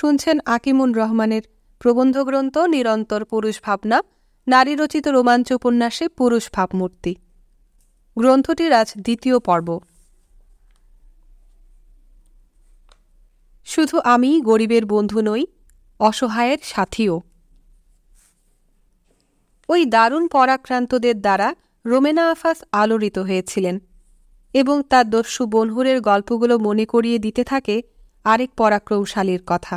শুনছেন আকিমুন রহমানের প্রবন্ধগ্রন্থ নিরন্তর পুরুষ ভাবনা নারী রচিত রোমাঞ্চ উপন্যাসে পুরুষ ভাবমূর্তি গ্রন্থটির আজ দ্বিতীয় পর্ব শুধু আমি গরিবের বন্ধু নই অসহায়ের সাথীও ওই দারুণ পরাক্রান্তদের দ্বারা রোমেনা আফাস আলোড়িত হয়েছিলেন এবং তার দস্যু বনহুরের গল্পগুলো মনে করিয়ে দিতে থাকে আরেক পরাক্রমশালীর কথা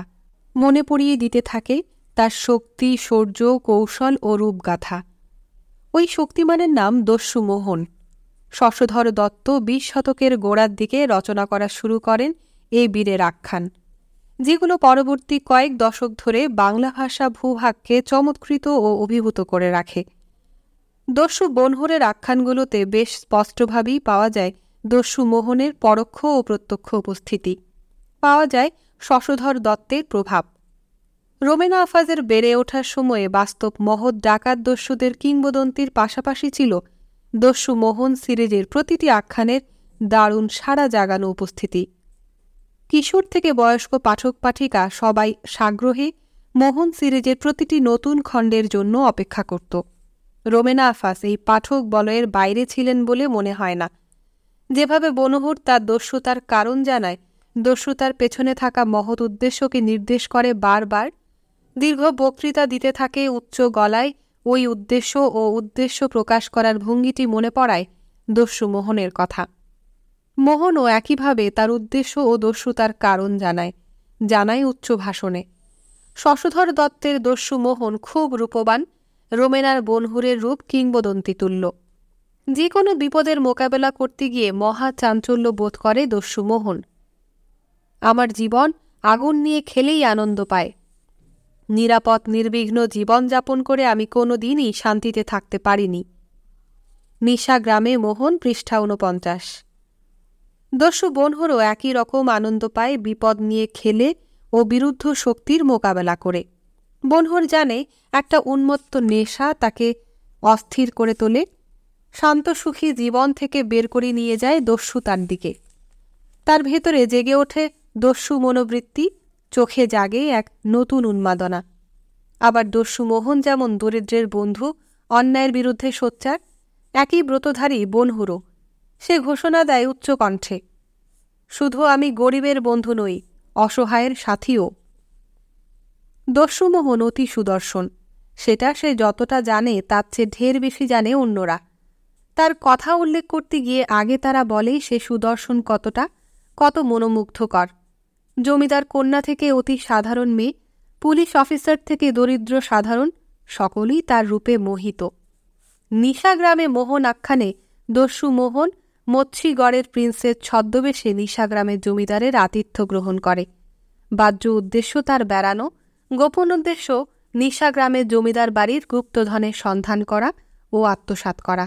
মনে পড়িয়ে দিতে থাকে তার শক্তি শৌর্য কৌশল ও রূপগাথা ওই শক্তিমানের নাম দস্যুমোহন শশধর দত্ত বিশ শতকের গোড়ার দিকে রচনা করা শুরু করেন এই বীরের আখ্যান যেগুলো পরবর্তী কয়েক দশক ধরে বাংলা ভাষা ভূভাগকে চমৎকৃত ও অভিভূত করে রাখে দস্যু বনহরের আখ্যানগুলোতে বেশ স্পষ্টভাবেই পাওয়া যায় দস্যু মোহনের পরোক্ষ ও প্রত্যক্ষ উপস্থিতি পাওয়া যায় শশধর দত্তের প্রভাব রোমেনা আফাজের বেড়ে ওঠার সময়ে বাস্তব মহৎ ডাকাত দস্যুদের কিংবদন্তির পাশাপাশি ছিল দস্যু মোহন সিরিজের প্রতিটি আখ্যানের দারুণ সারা জাগানো উপস্থিতি কিশোর থেকে বয়স্ক পাঠক পাঠিকা সবাই সাগ্রহে মোহন সিরিজের প্রতিটি নতুন খণ্ডের জন্য অপেক্ষা করত রোমেনা আফাস এই পাঠক বলয়ের বাইরে ছিলেন বলে মনে হয় না যেভাবে বনহুর তার দস্যুতার কারণ জানায় দস্যু তার পেছনে থাকা মহৎ উদ্দেশ্যকে নির্দেশ করে বারবার দীর্ঘ বক্তৃতা দিতে থাকে উচ্চ গলায় ওই উদ্দেশ্য ও উদ্দেশ্য প্রকাশ করার ভঙ্গিটি মনে পড়ায় দস্যু মোহনের কথা মোহনও একইভাবে তার উদ্দেশ্য ও দস্যুতার কারণ জানায় জানায় উচ্চ ভাষণে শশধর দত্তের দস্যু মোহন খুব রূপবান রোমেনার বনহুরের রূপ কিংবদন্তি তুল্য যে কোনো বিপদের মোকাবেলা করতে গিয়ে মহা চাঞ্চল্য বোধ করে দস্যু মোহন আমার জীবন আগুন নিয়ে খেলেই আনন্দ পায় নিরাপদ নির্বিঘ্ন জীবনযাপন করে আমি কোনো দিনই শান্তিতে থাকতে পারিনি মিশা গ্রামে মোহন পৃষ্ঠা ঊনপঞ্চাশ দস্যু বনহরও একই রকম আনন্দ পায় বিপদ নিয়ে খেলে ও বিরুদ্ধ শক্তির মোকাবেলা করে বনহর জানে একটা উন্মত্ত নেশা তাকে অস্থির করে তোলে শান্ত সুখী জীবন থেকে বের করে নিয়ে যায় দস্যু তার দিকে তার ভেতরে জেগে ওঠে দস্যু মনোবৃত্তি চোখে জাগে এক নতুন উন্মাদনা আবার দস্যু মোহন যেমন দরিদ্রের বন্ধু অন্যায়ের বিরুদ্ধে সোচ্চার একই ব্রতধারী বনহুরো সে ঘোষণা দেয় উচ্চকণ্ঠে শুধু আমি গরিবের বন্ধু নই অসহায়ের সাথীও দস্যুমোহন অতি সুদর্শন সেটা সে যতটা জানে তার চেয়ে ঢের বেশি জানে অন্যরা তার কথা উল্লেখ করতে গিয়ে আগে তারা বলে সে সুদর্শন কতটা কত মনোমুগ্ধকর জমিদার কন্যা থেকে অতি সাধারণ মেয়ে পুলিশ অফিসার থেকে দরিদ্র সাধারণ সকলেই তার রূপে মোহিত নিশা গ্রামে মোহন আখ্যানে দস্যু মোহন মৎস্যিগড়ের প্রিন্সের ছদ্মবেশে নিশা গ্রামের জমিদারের আতিথ্য গ্রহণ করে বাহ্য উদ্দেশ্য তার বেড়ানো গোপন উদ্দেশ্য নিশা গ্রামের জমিদার বাড়ির গুপ্তধনের সন্ধান করা ও আত্মসাত করা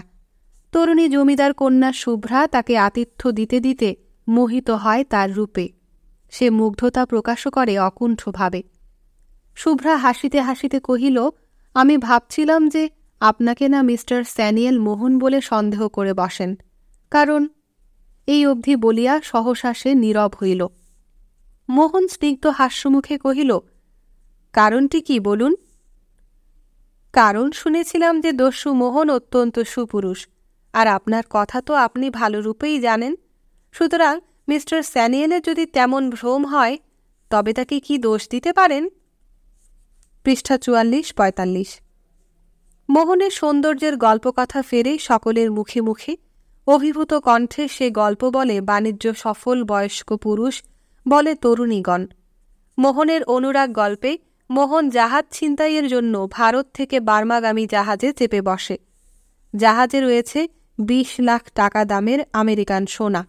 তরুণী জমিদার কন্যা শুভ্রা তাকে আতিথ্য দিতে দিতে মোহিত হয় তার রূপে সে মুগ্ধতা প্রকাশ করে অকুণ্ঠভাবে শুভ্রা হাসিতে হাসিতে কহিল আমি ভাবছিলাম যে আপনাকে না মিস্টার স্যানিয়েল মোহন বলে সন্দেহ করে বসেন কারণ এই অবধি বলিয়া সহসা সে নীরব হইল মোহন স্নিগ্ধ হাস্যমুখে কহিল কারণটি কি বলুন কারণ শুনেছিলাম যে দস্যু মোহন অত্যন্ত সুপুরুষ আর আপনার কথা তো আপনি ভালো রূপেই জানেন সুতরাং মিস্টার স্যানিয়েনের যদি তেমন ভ্রম হয় তবে তাকে কি দোষ দিতে পারেন পৃষ্ঠা চুয়াল্লিশ পঁয়তাল্লিশ মোহনের সৌন্দর্যের গল্পকথা ফেরে সকলের মুখে মুখে অভিভূত কণ্ঠে সে গল্প বলে বাণিজ্য সফল বয়স্ক পুরুষ বলে তরুণীগণ মোহনের অনুরাগ গল্পে মোহন জাহাজ ছিনতাইয়ের জন্য ভারত থেকে বার্মাগামী জাহাজে চেপে বসে জাহাজে রয়েছে বিশ লাখ টাকা দামের আমেরিকান সোনা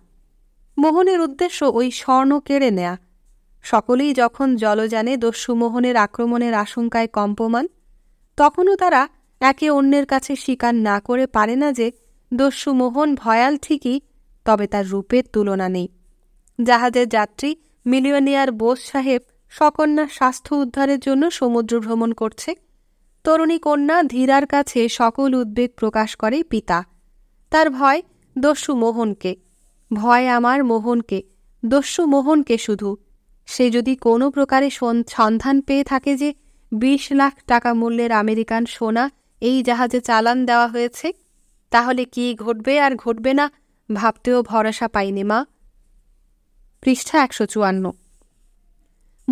মোহনের উদ্দেশ্য ওই স্বর্ণ কেড়ে নেয়া সকলেই যখন জলযানে দস্যু মোহনের আক্রমণের আশঙ্কায় কম্পমান তখনও তারা একে অন্যের কাছে স্বীকার না করে পারে না যে দস্যু মোহন ভয়াল ঠিকই তবে তার রূপের তুলনা নেই জাহাজের যাত্রী মিলিয়নিয়ার বোস সাহেব সকন্যার স্বাস্থ্য উদ্ধারের জন্য সমুদ্র ভ্রমণ করছে তরুণী কন্যা ধীরার কাছে সকল উদ্বেগ প্রকাশ করে পিতা তার ভয় দস্যু মোহনকে ভয় আমার মোহনকে দস্যু মোহনকে শুধু সে যদি কোনো প্রকারে সন্ধান পেয়ে থাকে যে বিশ লাখ টাকা মূল্যের আমেরিকান সোনা এই জাহাজে চালান দেওয়া হয়েছে তাহলে কি ঘটবে আর ঘটবে না ভাবতেও ভরসা পাইনি মা পৃষ্ঠা একশো চুয়ান্ন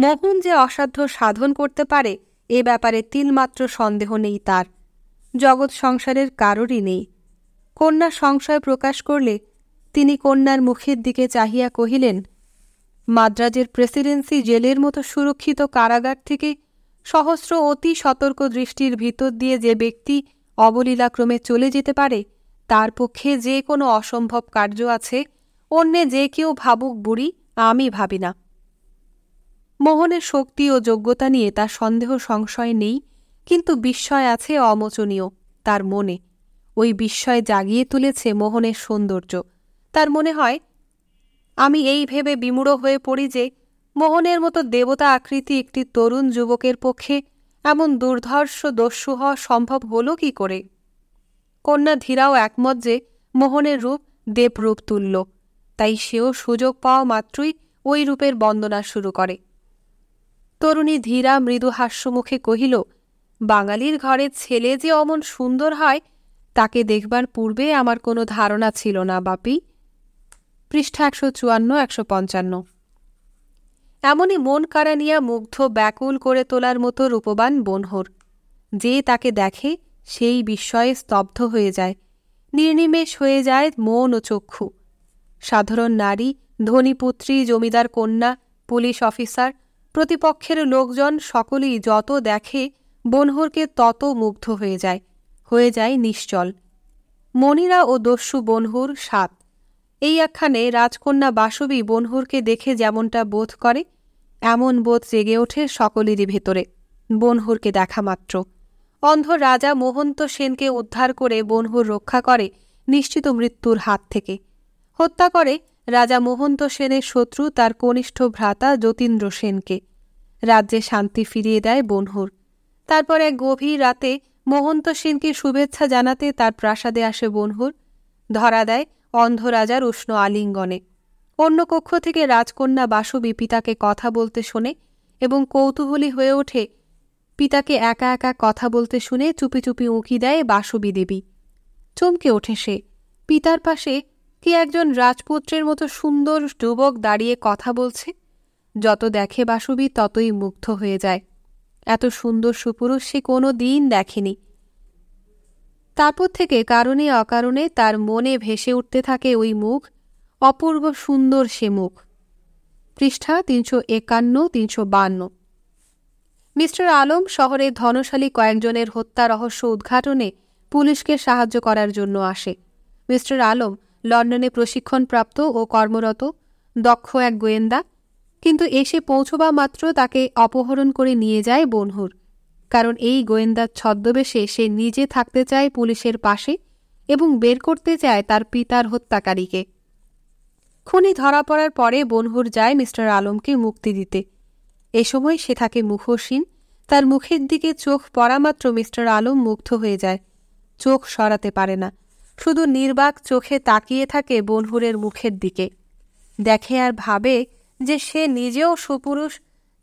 মোহন যে অসাধ্য সাধন করতে পারে এ ব্যাপারে তিলমাত্র সন্দেহ নেই তার জগৎ সংসারের কারোরই নেই কন্যা সংশয় প্রকাশ করলে তিনি কন্যার মুখের দিকে চাহিয়া কহিলেন মাদ্রাজের প্রেসিডেন্সি জেলের মতো সুরক্ষিত কারাগার থেকে সহস্র অতি সতর্ক দৃষ্টির ভিতর দিয়ে যে ব্যক্তি অবলীলাক্রমে চলে যেতে পারে তার পক্ষে যে কোনো অসম্ভব কার্য আছে অন্যে যে কেউ ভাবুক বুড়ি আমি ভাবি না মোহনের শক্তি ও যোগ্যতা নিয়ে তার সন্দেহ সংশয় নেই কিন্তু বিস্ময় আছে অমোচনীয় তার মনে ওই বিস্ময় জাগিয়ে তুলেছে মোহনের সৌন্দর্য তার মনে হয় আমি এই ভেবে বিমূঢ় হয়ে পড়ি যে মোহনের মতো দেবতা আকৃতি একটি তরুণ যুবকের পক্ষে এমন দুর্ধর্ষ দস্যু হওয়া সম্ভব হলো কি করে কন্যা ধীরাও একমত যে মোহনের রূপ দেবরূপ তুল্য তাই সেও সুযোগ পাওয়া মাত্রই ওই রূপের বন্দনা শুরু করে তরুণী ধীরা মৃদু হাস্যমুখে কহিল বাঙালির ঘরের ছেলে যে অমন সুন্দর হয় তাকে দেখবার পূর্বে আমার কোনো ধারণা ছিল না বাপি পৃষ্ঠা একশো চুয়ান্ন একশো পঞ্চান্ন এমনই মন কারানিয়া মুগ্ধ ব্যাকুল করে তোলার মতো রূপবান বনহর যে তাকে দেখে সেই বিস্ময়ে স্তব্ধ হয়ে যায় নির্নিমেষ হয়ে যায় মন ও চক্ষু সাধারণ নারী ধনীপুত্রী জমিদার কন্যা পুলিশ অফিসার প্রতিপক্ষের লোকজন সকলেই যত দেখে বনহরকে তত মুগ্ধ হয়ে যায় হয়ে যায় নিশ্চল মনিরা ও দস্যু বনহুর সাত এই আখ্যানে রাজকন্যা বাসবী বনহুরকে দেখে যেমনটা বোধ করে এমন বোধ জেগে ওঠে সকলেরই ভেতরে বনহুরকে দেখা মাত্র অন্ধ রাজা মোহন্ত সেনকে উদ্ধার করে বনহুর রক্ষা করে নিশ্চিত মৃত্যুর হাত থেকে হত্যা করে রাজা মোহন্ত সেনের শত্রু তার কনিষ্ঠ ভ্রাতা যতীন্দ্র সেনকে রাজ্যে শান্তি ফিরিয়ে দেয় বনহুর তারপর এক গভীর রাতে মোহন্ত সেনকে শুভেচ্ছা জানাতে তার প্রাসাদে আসে বনহুর ধরা দেয় অন্ধরাজার উষ্ণ আলিঙ্গনে অন্য কক্ষ থেকে রাজকন্যা বাসবি পিতাকে কথা বলতে শোনে এবং কৌতূহলী হয়ে ওঠে পিতাকে একা একা কথা বলতে শুনে চুপি চুপি উঁকি দেয় বাসবি দেবী চমকে ওঠে সে পিতার পাশে কি একজন রাজপুত্রের মতো সুন্দর যুবক দাঁড়িয়ে কথা বলছে যত দেখে বাসবি ততই মুগ্ধ হয়ে যায় এত সুন্দর সুপুরুষ সে কোনো দিন দেখেনি তারপর থেকে কারণে অকারণে তার মনে ভেসে উঠতে থাকে ওই মুখ অপূর্ব সুন্দর সে মুখ পৃষ্ঠা তিনশো একান্ন তিনশো বান্ন মিস্টার আলম শহরের ধনশালী কয়েকজনের হত্যা রহস্য উদ্ঘাটনে পুলিশকে সাহায্য করার জন্য আসে মিস্টার আলম লন্ডনে প্রশিক্ষণপ্রাপ্ত ও কর্মরত দক্ষ এক গোয়েন্দা কিন্তু এসে পৌঁছবা মাত্র তাকে অপহরণ করে নিয়ে যায় বনহুর কারণ এই গোয়েন্দার ছদ্মবেশে সে নিজে থাকতে চায় পুলিশের পাশে এবং বের করতে চায় তার পিতার হত্যাকারীকে খুনি ধরা পড়ার পরে বনহুর যায় মিস্টার আলমকে মুক্তি দিতে এ সময় সে থাকে মুখসীন তার মুখের দিকে চোখ পড়ামাত্র মিস্টার আলম মুগ্ধ হয়ে যায় চোখ সরাতে পারে না শুধু নির্বাক চোখে তাকিয়ে থাকে বনহুরের মুখের দিকে দেখে আর ভাবে যে সে নিজেও সুপুরুষ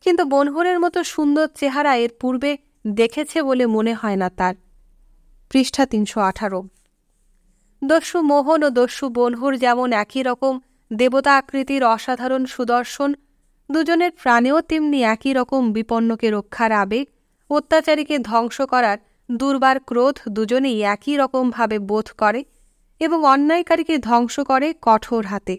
কিন্তু বনহুরের মতো সুন্দর চেহারা এর পূর্বে দেখেছে বলে মনে হয় না তার পৃষ্ঠা তিনশো আঠারো দস্যু মোহন ও দস্যু বনহুর যেমন একই রকম দেবতা আকৃতির অসাধারণ সুদর্শন দুজনের প্রাণেও তেমনি একই রকম বিপন্নকে রক্ষার আবেগ অত্যাচারীকে ধ্বংস করার দুর্বার ক্রোধ দুজনেই একই রকমভাবে বোধ করে এবং অন্যায়কারীকে ধ্বংস করে কঠোর হাতে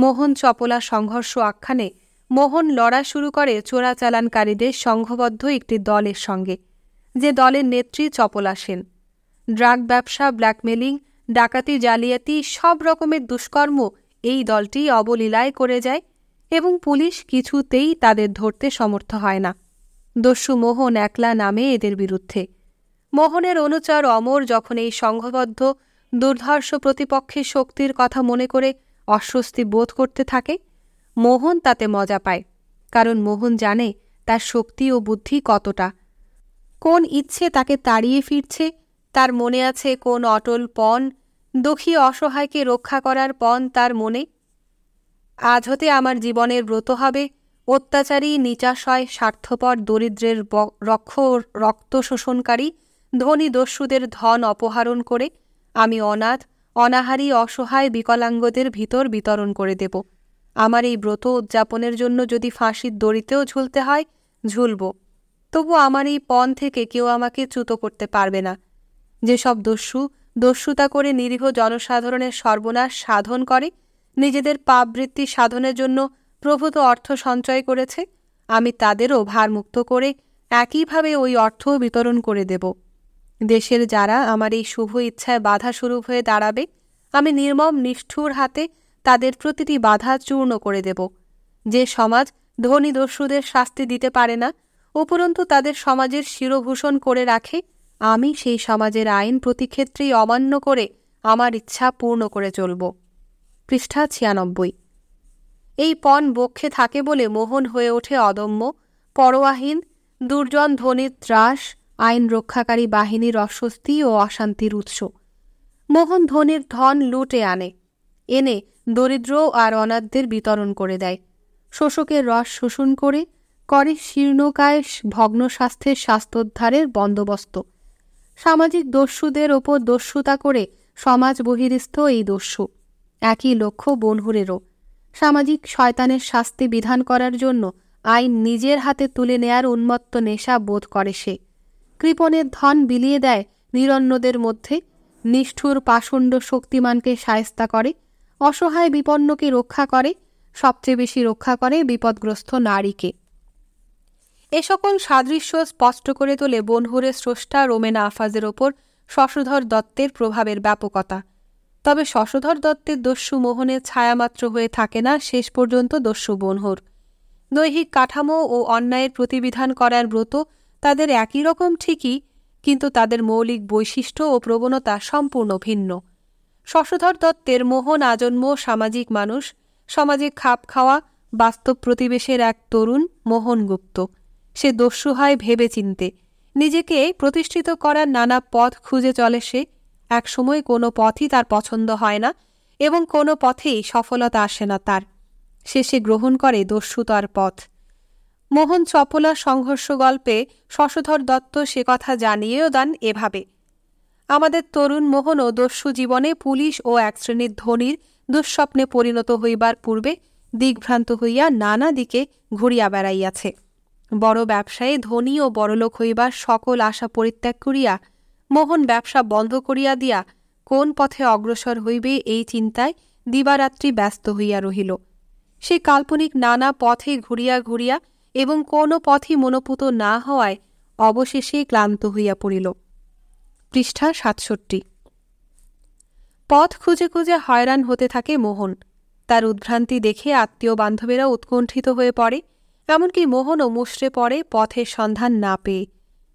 মোহন চপলা সংঘর্ষ আখ্যানে মোহন লড়া শুরু করে চোরাচালানকারীদের সংঘবদ্ধ একটি দলের সঙ্গে যে দলের নেত্রী চপলা সেন ড্রাগ ব্যবসা ব্ল্যাকমেলিং ডাকাতি জালিয়াতি সব রকমের দুষ্কর্ম এই দলটি অবলীলায় করে যায় এবং পুলিশ কিছুতেই তাদের ধরতে সমর্থ হয় না দস্যু মোহন একলা নামে এদের বিরুদ্ধে মোহনের অনুচর অমর যখন এই সংঘবদ্ধ দুর্ধর্ষ প্রতিপক্ষের শক্তির কথা মনে করে অস্বস্তি বোধ করতে থাকে মোহন তাতে মজা পায় কারণ মোহন জানে তার শক্তি ও বুদ্ধি কতটা কোন ইচ্ছে তাকে তাড়িয়ে ফিরছে তার মনে আছে কোন অটল পণ দুঃখী অসহায়কে রক্ষা করার পণ তার মনে আজ হতে আমার জীবনের ব্রত হবে অত্যাচারী নিচাশয় স্বার্থপর দরিদ্রের রক্ষ রক্ত শোষণকারী ধনী দস্যুদের ধন অপহরণ করে আমি অনাথ অনাহারী অসহায় বিকলাঙ্গদের ভিতর বিতরণ করে দেব আমার এই ব্রত উদযাপনের জন্য যদি ফাঁসির দড়িতেও ঝুলতে হয় ঝুলব তবু আমার এই পণ থেকে কেউ আমাকে চ্যুত করতে পারবে না যেসব দস্যু দস্যুতা করে নিরীহ জনসাধারণের সর্বনাশ সাধন করে নিজেদের পাপবৃত্তি সাধনের জন্য প্রভূত অর্থ সঞ্চয় করেছে আমি তাদেরও ভারমুক্ত করে একইভাবে ওই অর্থ বিতরণ করে দেব দেশের যারা আমার এই শুভ ইচ্ছায় বাধা শুরু হয়ে দাঁড়াবে আমি নির্মম নিষ্ঠুর হাতে তাদের প্রতিটি বাধা চূর্ণ করে দেব যে সমাজ ধনী দস্যুদের শাস্তি দিতে পারে না উপরন্তু তাদের সমাজের শিরভূষণ করে রাখে আমি সেই সমাজের আইন প্রতিক্ষেত্রেই অমান্য করে আমার ইচ্ছা পূর্ণ করে চলব পৃষ্ঠা ছিয়ানব্বই এই পণ বক্ষে থাকে বলে মোহন হয়ে ওঠে অদম্য পরোয়াহীন দুর্জন ধনির ত্রাস আইন রক্ষাকারী বাহিনীর অস্বস্তি ও অশান্তির উৎস মোহন ধনির ধন লুটে আনে এনে দরিদ্র আর অনাথদের বিতরণ করে দেয় শোষকের রস শোষণ করে করে শীর্ণকায় ভগ্ন স্বাস্থ্যের স্বাস্থ্যোদ্ধারের বন্দোবস্ত সামাজিক দস্যুদের ওপর দস্যুতা করে সমাজ বহিরিস্থ এই দস্যু একই লক্ষ্য বনহুরেরও সামাজিক শয়তানের শাস্তি বিধান করার জন্য আইন নিজের হাতে তুলে নেয়ার উন্মত্ত নেশা বোধ করে সে কৃপণের ধন বিলিয়ে দেয় নিরন্নদের মধ্যে নিষ্ঠুর পাষণ্ড শক্তিমানকে সায়স্তা করে অসহায় বিপন্নকে রক্ষা করে সবচেয়ে বেশি রক্ষা করে বিপদগ্রস্ত নারীকে এ সকল সাদৃশ্য স্পষ্ট করে তোলে বনহুরে স্রষ্টা রোমেনা আফাজের ওপর শশধর দত্তের প্রভাবের ব্যাপকতা তবে শশধর দত্তের দস্যু মোহনের ছায়ামাত্র হয়ে থাকে না শেষ পর্যন্ত দস্যু বনহুর দৈহিক কাঠামো ও অন্যায়ের প্রতিবিধান করার ব্রত তাদের একই রকম ঠিকই কিন্তু তাদের মৌলিক বৈশিষ্ট্য ও প্রবণতা সম্পূর্ণ ভিন্ন শশধর দত্তের মোহন আজন্ম সামাজিক মানুষ সমাজে খাপ খাওয়া বাস্তব প্রতিবেশের এক তরুণ মোহন গুপ্ত সে দস্যু হয় ভেবে চিনতে নিজেকে প্রতিষ্ঠিত করার নানা পথ খুঁজে চলে সে একসময় কোনো পথই তার পছন্দ হয় না এবং কোনো পথেই সফলতা আসে না তার শেষে গ্রহণ করে দস্যুতার পথ মোহন চপলা সংঘর্ষ গল্পে শশধর দত্ত সে কথা জানিয়েও দেন এভাবে আমাদের তরুণ মোহনও দস্যু জীবনে পুলিশ ও এক শ্রেণীর ধনির দুঃস্বপ্নে পরিণত হইবার পূর্বে দিগ্ভ্রান্ত হইয়া নানা দিকে ঘুরিয়া বেড়াইয়াছে বড় ব্যবসায়ে ধনী ও বড়লোক হইবার সকল আশা পরিত্যাগ করিয়া মোহন ব্যবসা বন্ধ করিয়া দিয়া কোন পথে অগ্রসর হইবে এই চিন্তায় দিবারাত্রি ব্যস্ত হইয়া রহিল সে কাল্পনিক নানা পথে ঘুরিয়া ঘুরিয়া এবং কোনো পথই মনোপুত না হওয়ায় অবশেষে ক্লান্ত হইয়া পড়িল পৃষ্ঠা সাতষট্টি পথ খুঁজে খুঁজে হয়রান হতে থাকে মোহন তার উদ্ভ্রান্তি দেখে আত্মীয় বান্ধবেরা উৎকণ্ঠিত হয়ে পড়ে এমনকি মোহনও মুষড়ে পড়ে পথের সন্ধান না পেয়ে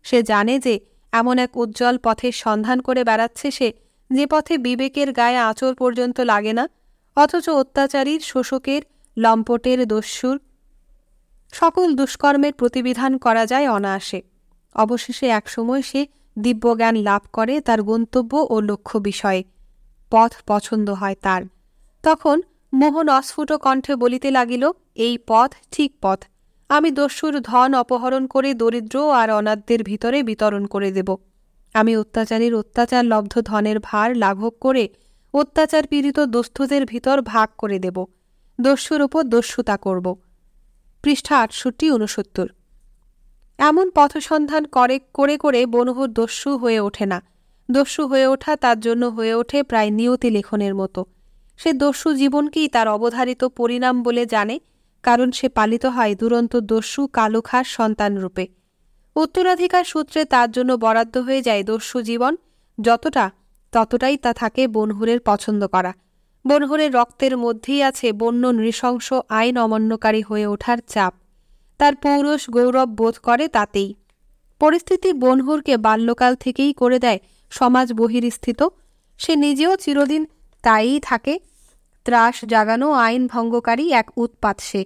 সে জানে যে এমন এক উজ্জ্বল পথের সন্ধান করে বেড়াচ্ছে সে যে পথে বিবেকের গায়ে আঁচড় পর্যন্ত লাগে না অথচ অত্যাচারীর শোষকের লম্পটের দস্যুর সকল দুষ্কর্মের প্রতিবিধান করা যায় অনায়াসে অবশেষে একসময় সে দিব্যজ্ঞান লাভ করে তার গন্তব্য ও লক্ষ্য বিষয়ে পথ পছন্দ হয় তার তখন মোহন অস্ফুট কণ্ঠে বলিতে লাগিল এই পথ ঠিক পথ আমি দস্যুর ধন অপহরণ করে দরিদ্র আর অনাথদের ভিতরে বিতরণ করে দেব আমি অত্যাচারীর অত্যাচার লব্ধ ধনের ভার লাঘব করে অত্যাচার পীড়িত দস্তুদের ভিতর ভাগ করে দেব দস্যুর উপর দস্যুতা করব পৃষ্ঠা আটষট্টি উনসত্তর এমন পথসন্ধান করে করে করে বনহুর দস্যু হয়ে ওঠে না দস্যু হয়ে ওঠা তার জন্য হয়ে ওঠে প্রায় নিয়তি লেখনের মতো সে দস্যু জীবনকেই তার অবধারিত পরিণাম বলে জানে কারণ সে পালিত হয় দুরন্ত দস্যু কালুখার সন্তানরূপে উত্তরাধিকার সূত্রে তার জন্য বরাদ্দ হয়ে যায় দস্যু জীবন যতটা ততটাই তা থাকে বনহুরের পছন্দ করা বনহুরের রক্তের মধ্যেই আছে বন্য নৃশংস আইন অমান্যকারী হয়ে ওঠার চাপ তার পৌরষ গৌরব বোধ করে তাতেই পরিস্থিতি বনহুরকে বাল্যকাল থেকেই করে দেয় সমাজ বহিরস্থিত সে নিজেও চিরদিন তাই থাকে ত্রাস জাগানো আইন ভঙ্গকারী এক উৎপাত সে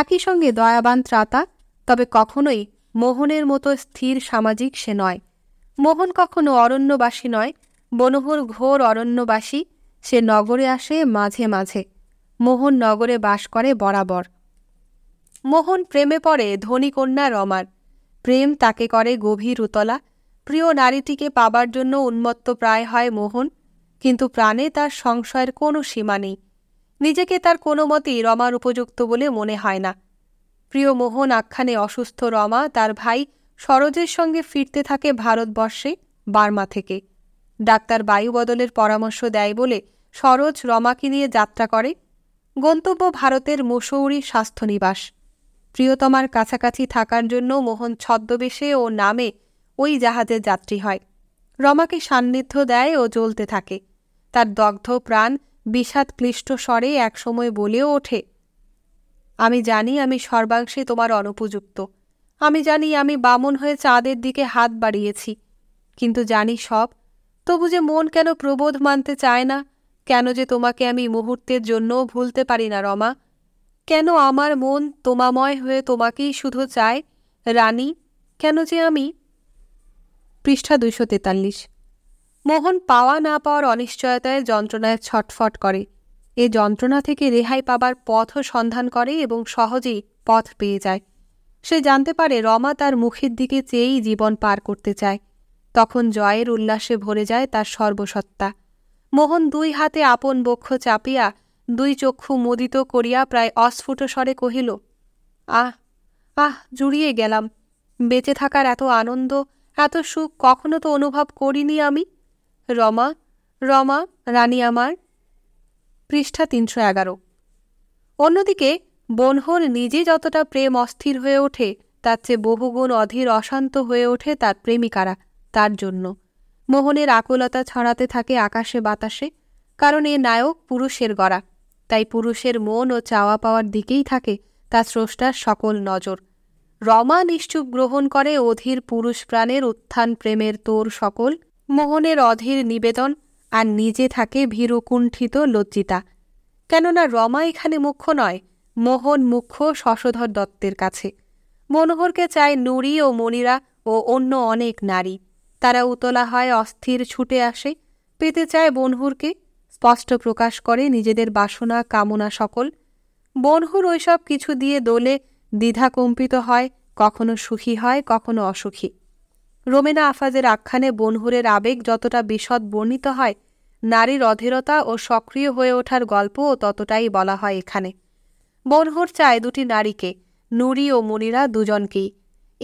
একই সঙ্গে দয়াবান ত্রাতা তবে কখনোই মোহনের মতো স্থির সামাজিক সে নয় মোহন কখনো অরণ্যবাসী নয় বনহুর ঘোর অরণ্যবাসী সে নগরে আসে মাঝে মাঝে মোহন নগরে বাস করে বরাবর মোহন প্রেমে পড়ে ধনী কন্যা রমার প্রেম তাকে করে গভীর উতলা প্রিয় নারীটিকে পাবার জন্য উন্মত্ত প্রায় হয় মোহন কিন্তু প্রাণে তার সংশয়ের কোনো সীমা নেই নিজেকে তার কোনো মতেই রমার উপযুক্ত বলে মনে হয় না প্রিয় মোহন আখ্যানে অসুস্থ রমা তার ভাই সরোজের সঙ্গে ফিরতে থাকে ভারতবর্ষে বার্মা থেকে ডাক্তার বায়ুবদলের পরামর্শ দেয় বলে সরোজ রমাকে নিয়ে যাত্রা করে গন্তব্য ভারতের মুসৌরি স্বাস্থ্যনিবাস প্রিয়তমার কাছাকাছি থাকার জন্য মোহন ছদ্মবেশে ও নামে ওই জাহাজে যাত্রী হয় রমাকে সান্নিধ্য দেয় ও জ্বলতে থাকে তার দগ্ধ প্রাণ বিষাদ ক্লিষ্ট স্বরে একসময় বলেও ওঠে আমি জানি আমি সর্বাংশে তোমার অনুপযুক্ত আমি জানি আমি বামন হয়ে চাঁদের দিকে হাত বাড়িয়েছি কিন্তু জানি সব তবু যে মন কেন প্রবোধ মানতে চায় না কেন যে তোমাকে আমি মুহূর্তের জন্য ভুলতে পারি না রমা কেন আমার মন তোমাময় হয়ে তোমাকেই শুধু চায় রানী কেন যে আমি পৃষ্ঠা দুইশো তেতাল্লিশ মোহন পাওয়া না পাওয়ার অনিশ্চয়তায় যন্ত্রণায় ছটফট করে এ যন্ত্রণা থেকে রেহাই পাবার পথও সন্ধান করে এবং সহজেই পথ পেয়ে যায় সে জানতে পারে রমা তার মুখের দিকে চেয়েই জীবন পার করতে চায় তখন জয়ের উল্লাসে ভরে যায় তার সর্বসত্তা মোহন দুই হাতে আপন বক্ষ চাপিয়া দুই চক্ষু মোদিত করিয়া প্রায় অস্ফুট স্বরে কহিল আহ আহ জুড়িয়ে গেলাম বেঁচে থাকার এত আনন্দ এত সুখ কখনো তো অনুভব করিনি আমি রমা রমা রানী আমার পৃষ্ঠা তিনশো এগারো অন্যদিকে বনহর নিজে যতটা প্রেম অস্থির হয়ে ওঠে তার চেয়ে বহুগুণ অধীর অশান্ত হয়ে ওঠে তার প্রেমিকারা তার জন্য মোহনের আকুলতা ছড়াতে থাকে আকাশে বাতাসে কারণ এ নায়ক পুরুষের গড়া তাই পুরুষের মন ও চাওয়া পাওয়ার দিকেই থাকে তা স্রষ্টার সকল নজর রমা নিশ্চুপ গ্রহণ করে অধীর পুরুষ প্রাণের উত্থান প্রেমের তোর সকল মোহনের অধীর নিবেদন আর নিজে থাকে ভীরুকুণ্ঠিত লজ্জিতা কেননা রমা এখানে মুখ্য নয় মোহন মুখ্য শশধর দত্তের কাছে মনোহরকে চায় নুরি ও মনিরা ও অন্য অনেক নারী তারা উতলা হয় অস্থির ছুটে আসে পেতে চায় বনহুরকে স্পষ্ট প্রকাশ করে নিজেদের বাসনা কামনা সকল বনহুর ওইসব কিছু দিয়ে দোলে দ্বিধা কম্পিত হয় কখনো সুখী হয় কখনো অসুখী রোমেনা আফাজের আখ্যানে বনহুরের আবেগ যতটা বিশদ বর্ণিত হয় নারীর অধীরতা ও সক্রিয় হয়ে ওঠার গল্পও ততটাই বলা হয় এখানে বনহুর চায় দুটি নারীকে নুরি ও মুনিরা দুজনকেই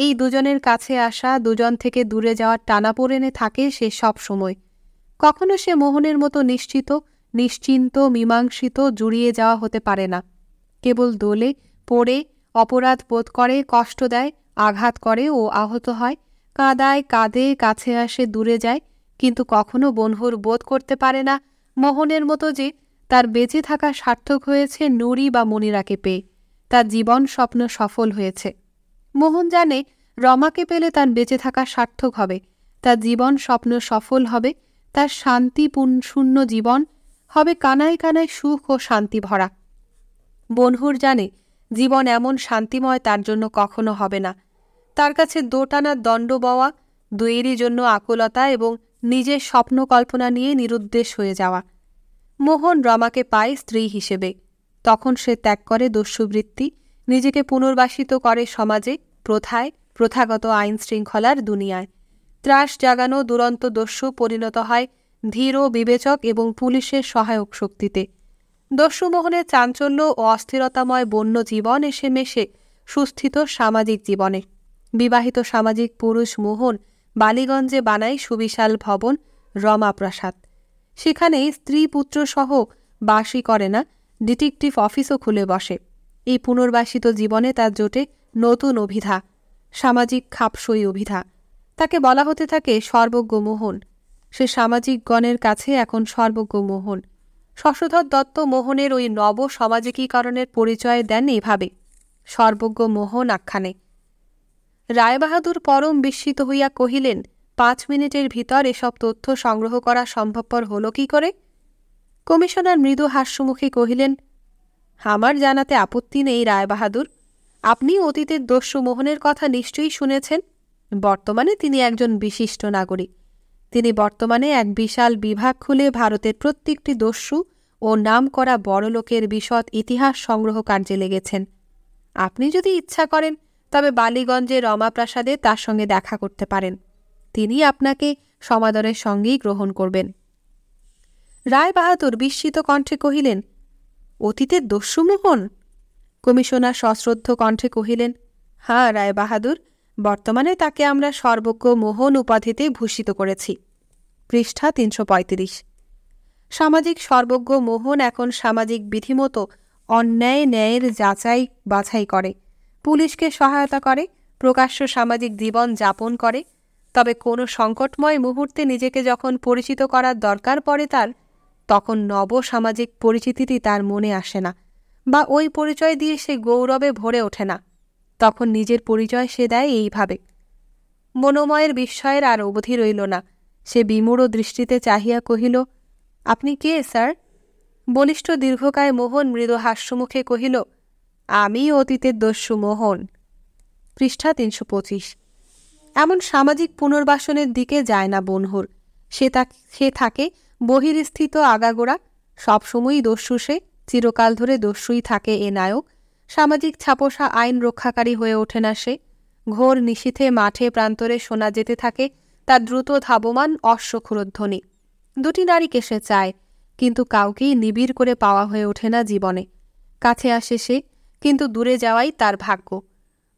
এই দুজনের কাছে আসা দুজন থেকে দূরে যাওয়ার টানাপোড়েনে থাকে সে সব সময় কখনো সে মোহনের মতো নিশ্চিত নিশ্চিন্ত মীমাংসিত জুড়িয়ে যাওয়া হতে পারে না কেবল দোলে পড়ে অপরাধ বোধ করে কষ্ট দেয় আঘাত করে ও আহত হয় কাদায় কাঁদে কাছে আসে দূরে যায় কিন্তু কখনো বনহুর বোধ করতে পারে না মোহনের মতো যে তার বেঁচে থাকা সার্থক হয়েছে নুরি বা মনিরাকে পেয়ে তার জীবন স্বপ্ন সফল হয়েছে মোহন জানে রমাকে পেলে তার বেঁচে থাকা সার্থক হবে তার জীবন স্বপ্ন সফল হবে তার শান্তিপূর্ণ জীবন হবে কানায় কানায় সুখ ও শান্তি ভরা বনহুর জানে জীবন এমন শান্তিময় তার জন্য কখনো হবে না তার কাছে দোটানা দণ্ড বওয়া দুয়েরই জন্য আকুলতা এবং নিজের স্বপ্ন কল্পনা নিয়ে নিরুদ্দেশ হয়ে যাওয়া মোহন রমাকে পায় স্ত্রী হিসেবে তখন সে ত্যাগ করে দস্যুবৃত্তি নিজেকে পুনর্বাসিত করে সমাজে প্রথায় প্রথাগত আইন শৃঙ্খলার দুনিয়ায় ত্রাস জাগানো দুরন্ত দস্যু পরিণত হয় ধীর বিবেচক এবং পুলিশের সহায়ক শক্তিতে দস্যুমোহনের চাঞ্চল্য ও অস্থিরতাময় বন্য জীবন এসে মেশে সুস্থিত সামাজিক জীবনে বিবাহিত সামাজিক পুরুষ মোহন বালিগঞ্জে বানায় সুবিশাল ভবন রমাপ্রাসাদ সেখানে স্ত্রী পুত্র সহ বাসই করে না ডিটেকটিভ অফিসও খুলে বসে এই পুনর্বাসিত জীবনে তার জোটে নতুন অভিধা সামাজিক খাপসই অভিধা তাকে বলা হতে থাকে সর্বজ্ঞ মোহন সে সামাজিক গণের কাছে এখন সর্বজ্ঞ মোহন শশধর দত্ত মোহনের ওই নব সমাজিকীকরণের পরিচয় দেন এভাবে সর্বজ্ঞ মোহন আখ্যানে রায়বাহাদুর পরম বিস্মিত হইয়া কহিলেন পাঁচ মিনিটের ভিতর এসব তথ্য সংগ্রহ করা সম্ভবপর হল কি করে কমিশনার মৃদু হাস্যমুখে কহিলেন আমার জানাতে আপত্তি নেই রায়বাহাদুর আপনি অতীতের দস্যু মোহনের কথা নিশ্চয়ই শুনেছেন বর্তমানে তিনি একজন বিশিষ্ট নাগরিক তিনি বর্তমানে এক বিশাল বিভাগ খুলে ভারতের প্রত্যেকটি দস্যু ও নাম করা বড়লোকের বিশদ ইতিহাস সংগ্রহ কার্যে লেগেছেন আপনি যদি ইচ্ছা করেন তবে বালিগঞ্জে রমাপ্রাসাদে তার সঙ্গে দেখা করতে পারেন তিনি আপনাকে সমাদরের সঙ্গেই গ্রহণ করবেন রায় বাহাদুর বিস্মিত কণ্ঠে কহিলেন অতীতের দস্যুমোহন কমিশনার সশ্রদ্ধ কণ্ঠে কহিলেন হ্যাঁ রায় বাহাদুর বর্তমানে তাকে আমরা সর্বজ্ঞ মোহন উপাধিতে ভূষিত করেছি পৃষ্ঠা তিনশো সামাজিক সর্বজ্ঞ মোহন এখন সামাজিক বিধিমতো অন্যায় ন্যায়ের যাচাই বাছাই করে পুলিশকে সহায়তা করে প্রকাশ্য সামাজিক জীবন যাপন করে তবে কোনো সংকটময় মুহূর্তে নিজেকে যখন পরিচিত করার দরকার পড়ে তার তখন নব সামাজিক পরিচিতিটি তার মনে আসে না বা ওই পরিচয় দিয়ে সে গৌরবে ভরে ওঠে না তখন নিজের পরিচয় সে দেয় এইভাবে মনোময়ের বিস্ময়ের আর অবধি রইল না সে বিমূঢ় দৃষ্টিতে চাহিয়া কহিল আপনি কে স্যার বলিষ্ঠ দীর্ঘকায় মোহন মৃদ হাস্যমুখে কহিল আমি অতীতের দস্যু মোহন পৃষ্ঠা তিনশো পঁচিশ এমন সামাজিক পুনর্বাসনের দিকে যায় না বনহুর সে তা সে থাকে বহিরস্থিত আগাগোড়া সবসময়ই দস্যু সে চিরকাল ধরে দস্যুই থাকে এ নায়ক সামাজিক ছাপোষা আইন রক্ষাকারী হয়ে ওঠে না সে ঘোর নিশীথে মাঠে প্রান্তরে শোনা যেতে থাকে তার দ্রুত ধাবমান অশ্বক্ষুরধ্বনি দুটি নারীকে সে চায় কিন্তু কাউকেই নিবিড় করে পাওয়া হয়ে ওঠে না জীবনে কাছে আসে সে কিন্তু দূরে যাওয়াই তার ভাগ্য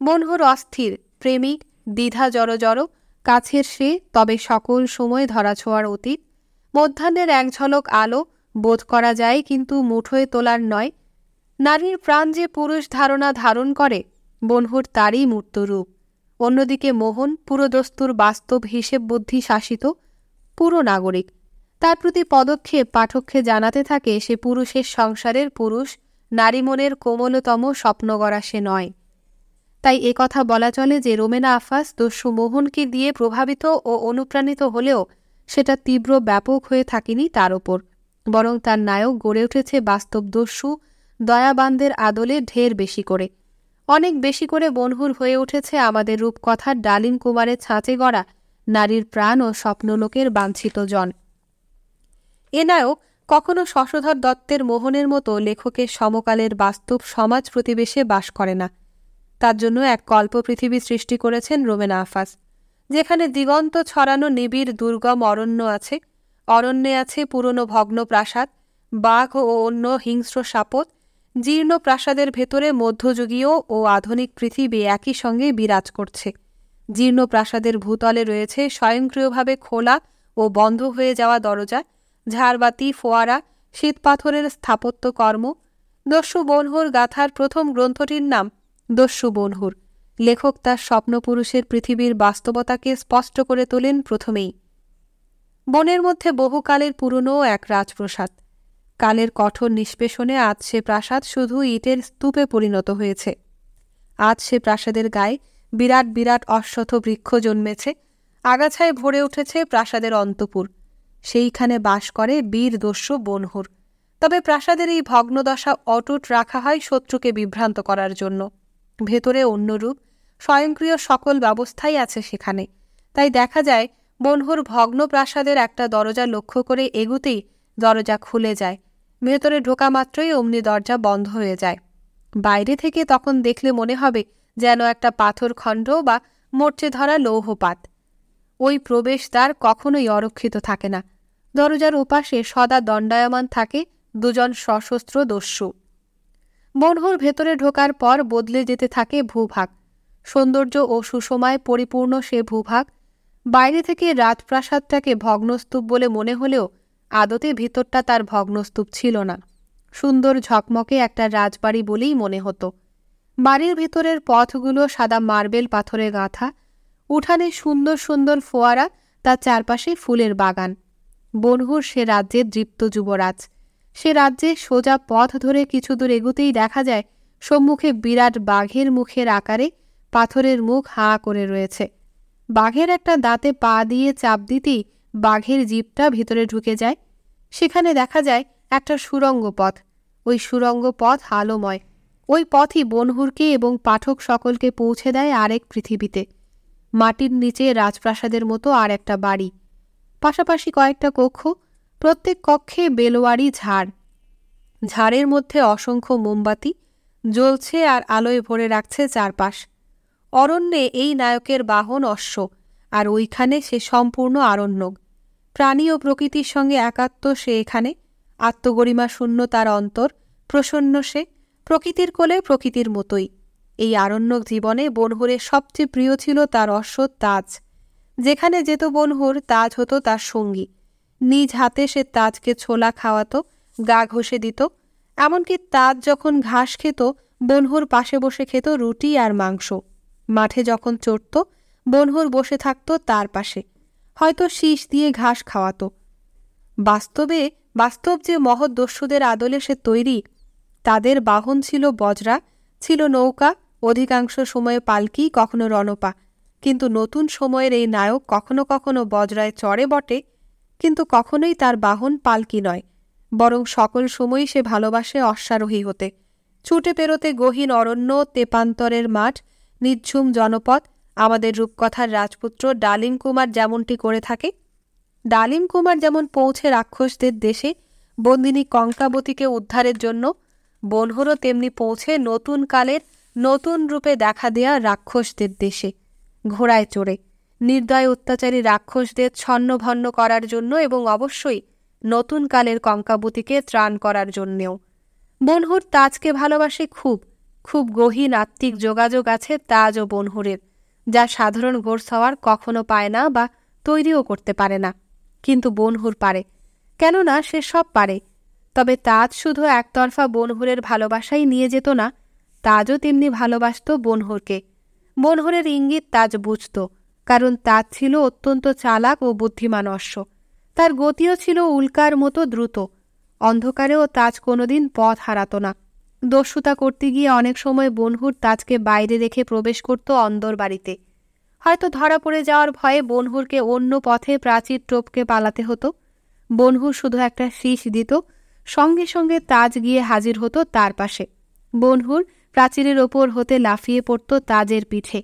মনহর অস্থির প্রেমিক দ্বিধা জড়ো জড়ো কাছের সে তবে সকল সময় ধরাছোঁয়ার অতীত মধ্যাহ্নের এক ঝলক আলো বোধ করা যায় কিন্তু মুঠোয় তোলার নয় নারীর প্রাণ যে পুরুষ ধারণা ধারণ করে বনহুর তারই মূর্তরূপ অন্যদিকে মোহন পুরোদস্তুর বাস্তব হিসেব বুদ্ধি শাসিত পুরো নাগরিক তার প্রতি পদক্ষেপ পাঠককে জানাতে থাকে সে পুরুষের সংসারের পুরুষ নারী মনের কোমলতম স্বপ্নগড়া সে নয় তাই এ কথা বলা চলে যে রোমেনা আফাস দস্যু মোহনকে দিয়ে প্রভাবিত ও অনুপ্রাণিত হলেও সেটা তীব্র ব্যাপক হয়ে থাকেনি তার ওপর বরং তার নায়ক গড়ে উঠেছে বাস্তব দস্যু দয়াবানদের আদলে ঢের বেশি করে অনেক বেশি করে বনহুর হয়ে উঠেছে আমাদের রূপকথার ডালিম কুমারের ছাঁচে গড়া নারীর প্রাণ ও স্বপ্নলোকের বাঞ্ছিত জন এ নায়ক কখনো শশধর দত্তের মোহনের মতো লেখকের সমকালের বাস্তব সমাজ প্রতিবেশে বাস করে না তার জন্য এক কল্প পৃথিবী সৃষ্টি করেছেন রোমেনা আফাস যেখানে দিগন্ত ছড়ানো নিবিড় দুর্গম অরণ্য আছে অরণ্যে আছে পুরনো ভগ্ন প্রাসাদ বাঘ ও অন্য হিংস্র সাপত জীর্ণ প্রাসাদের ভেতরে মধ্যযুগীয় ও আধুনিক পৃথিবী একই সঙ্গে বিরাজ করছে জীর্ণ প্রাসাদের ভূতলে রয়েছে স্বয়ংক্রিয়ভাবে খোলা ও বন্ধ হয়ে যাওয়া দরজা ঝাড়বাতি ফোয়ারা শীতপাথরের স্থাপত্যকর্ম দস্যু বনহুর গাথার প্রথম গ্রন্থটির নাম দস্যু বনহুর লেখক তার স্বপ্নপুরুষের পৃথিবীর বাস্তবতাকে স্পষ্ট করে তোলেন প্রথমেই বনের মধ্যে বহুকালের পুরনো এক রাজপ্রসাদ কালের কঠোর নিষ্পেষণে আজ সে প্রাসাদ শুধু ইটের স্তূপে পরিণত হয়েছে আজ সে প্রাসাদের গায়ে বিরাট বিরাট অশ্বথ বৃক্ষ জন্মেছে আগাছায় ভরে উঠেছে প্রাসাদের অন্তপুর সেইখানে বাস করে বীর দস্যু বনহুর তবে প্রাসাদের এই ভগ্নদশা অটুট রাখা হয় শত্রুকে বিভ্রান্ত করার জন্য ভেতরে অন্যরূপ স্বয়ংক্রিয় সকল ব্যবস্থাই আছে সেখানে তাই দেখা যায় বনহুর ভগ্ন প্রাসাদের একটা দরজা লক্ষ্য করে এগুতেই দরজা খুলে যায় ভেতরে ঢোকা মাত্রই অমনি দরজা বন্ধ হয়ে যায় বাইরে থেকে তখন দেখলে মনে হবে যেন একটা পাথর খণ্ড বা মরচে ধরা লৌহপাত ওই প্রবেশদ্বার কখনোই অরক্ষিত থাকে না দরজার ওপাশে সদা দণ্ডায়মান থাকে দুজন সশস্ত্র দস্যু মনহর ভেতরে ঢোকার পর বদলে যেতে থাকে ভূভাগ সৌন্দর্য ও সুষমায় পরিপূর্ণ সে ভূভাগ বাইরে থেকে রাজপ্রাসাদটাকে ভগ্নস্তূপ বলে মনে হলেও আদতে ভিতরটা তার ভগ্নস্তূপ ছিল না সুন্দর ঝকমকে একটা রাজবাড়ি বলেই মনে হতো বাড়ির ভিতরের পথগুলো সাদা মার্বেল পাথরে গাঁথা উঠানে সুন্দর সুন্দর ফোয়ারা তার চারপাশে ফুলের বাগান বনহুর সে রাজ্যের দৃপ্ত যুবরাজ সে রাজ্যে সোজা পথ ধরে কিছু দূর এগুতেই দেখা যায় সম্মুখে বিরাট বাঘের মুখের আকারে পাথরের মুখ হাঁ করে রয়েছে বাঘের একটা দাঁতে পা দিয়ে চাপ দিতেই বাঘের জীবটা ভেতরে ঢুকে যায় সেখানে দেখা যায় একটা সুরঙ্গ পথ ওই সুরঙ্গ পথ আলোময় ওই পথই বনহুরকে এবং পাঠক সকলকে পৌঁছে দেয় আরেক পৃথিবীতে মাটির নিচে রাজপ্রাসাদের মতো আর একটা বাড়ি পাশাপাশি কয়েকটা কক্ষ প্রত্যেক কক্ষে বেলোয়ারি ঝাড় ঝাড়ের মধ্যে অসংখ্য মোমবাতি জ্বলছে আর আলোয় ভরে রাখছে চারপাশ অরণ্যে এই নায়কের বাহন অশ্ব আর ওইখানে সে সম্পূর্ণ আরণ্যক প্রাণী ও প্রকৃতির সঙ্গে একাত্ম সে এখানে আত্মগরিমা শূন্য তার অন্তর প্রসন্ন সে প্রকৃতির কোলে প্রকৃতির মতোই এই আরণ্যক জীবনে বনহুরের সবচেয়ে প্রিয় ছিল তার অশ্ব তাজ যেখানে যেত বনহুর তাজ হতো তার সঙ্গী নিজ হাতে সে তাজকে ছোলা খাওয়াত গা ঘষে দিত এমনকি তাজ যখন ঘাস খেত বনহুর পাশে বসে খেত রুটি আর মাংস মাঠে যখন চড়ত বনহুর বসে থাকত তার পাশে হয়তো শীষ দিয়ে ঘাস খাওয়াতো বাস্তবে বাস্তব যে মহৎ দস্যুদের আদলে সে তৈরি তাদের বাহন ছিল বজরা ছিল নৌকা অধিকাংশ সময়ে পালকি কখনো রণপা কিন্তু নতুন সময়ের এই নায়ক কখনো কখনো বজরায় চড়ে বটে কিন্তু কখনোই তার বাহন পালকি নয় বরং সকল সময়ই সে ভালোবাসে অশ্বারোহী হতে ছুটে পেরোতে গহীন অরণ্য তেপান্তরের মাঠ নিঝুম জনপদ আমাদের রূপকথার রাজপুত্র ডালিম কুমার যেমনটি করে থাকে ডালিম কুমার যেমন পৌঁছে রাক্ষসদের দেশে বন্দিনী কঙ্কাবতীকে উদ্ধারের জন্য বনহরও তেমনি পৌঁছে নতুন কালের নতুন রূপে দেখা দেয়া রাক্ষসদের দেশে ঘোড়ায় চড়ে নির্দয় অত্যাচারী রাক্ষসদের ছন্নভন্ন করার জন্য এবং অবশ্যই নতুন কালের কঙ্কাবতীকে ত্রাণ করার জন্যেও বনহুর তাজকে ভালোবাসে খুব খুব গহীন আত্মিক যোগাযোগ আছে তাজ ও বনহুরের যা সাধারণ ঘোরসওয়ার কখনো পায় না বা তৈরিও করতে পারে না কিন্তু বনহুর পারে কেননা সে সব পারে তবে তাজ শুধু একতরফা বনহুরের ভালোবাসাই নিয়ে যেত না তাজও তেমনি ভালোবাসত বনহুরকে বনহুরের ইঙ্গিত তাজ বুঝত কারণ তাজ ছিল অত্যন্ত চালাক ও বুদ্ধিমান অশ্ব তার গতিও ছিল উল্কার মতো দ্রুত অন্ধকারেও তাজ কোনোদিন পথ হারাত না দস্যুতা করতে গিয়ে অনেক সময় বনহুর তাজকে বাইরে রেখে প্রবেশ করত অন্দর বাড়িতে হয়তো ধরা পড়ে যাওয়ার ভয়ে বনহুরকে অন্য পথে প্রাচীর টোপকে পালাতে হতো বনহুর শুধু একটা শীষ দিত সঙ্গে সঙ্গে তাজ গিয়ে হাজির হতো তার পাশে বনহুর প্রাচীরের ওপর হতে লাফিয়ে পড়ত তাজের পিঠে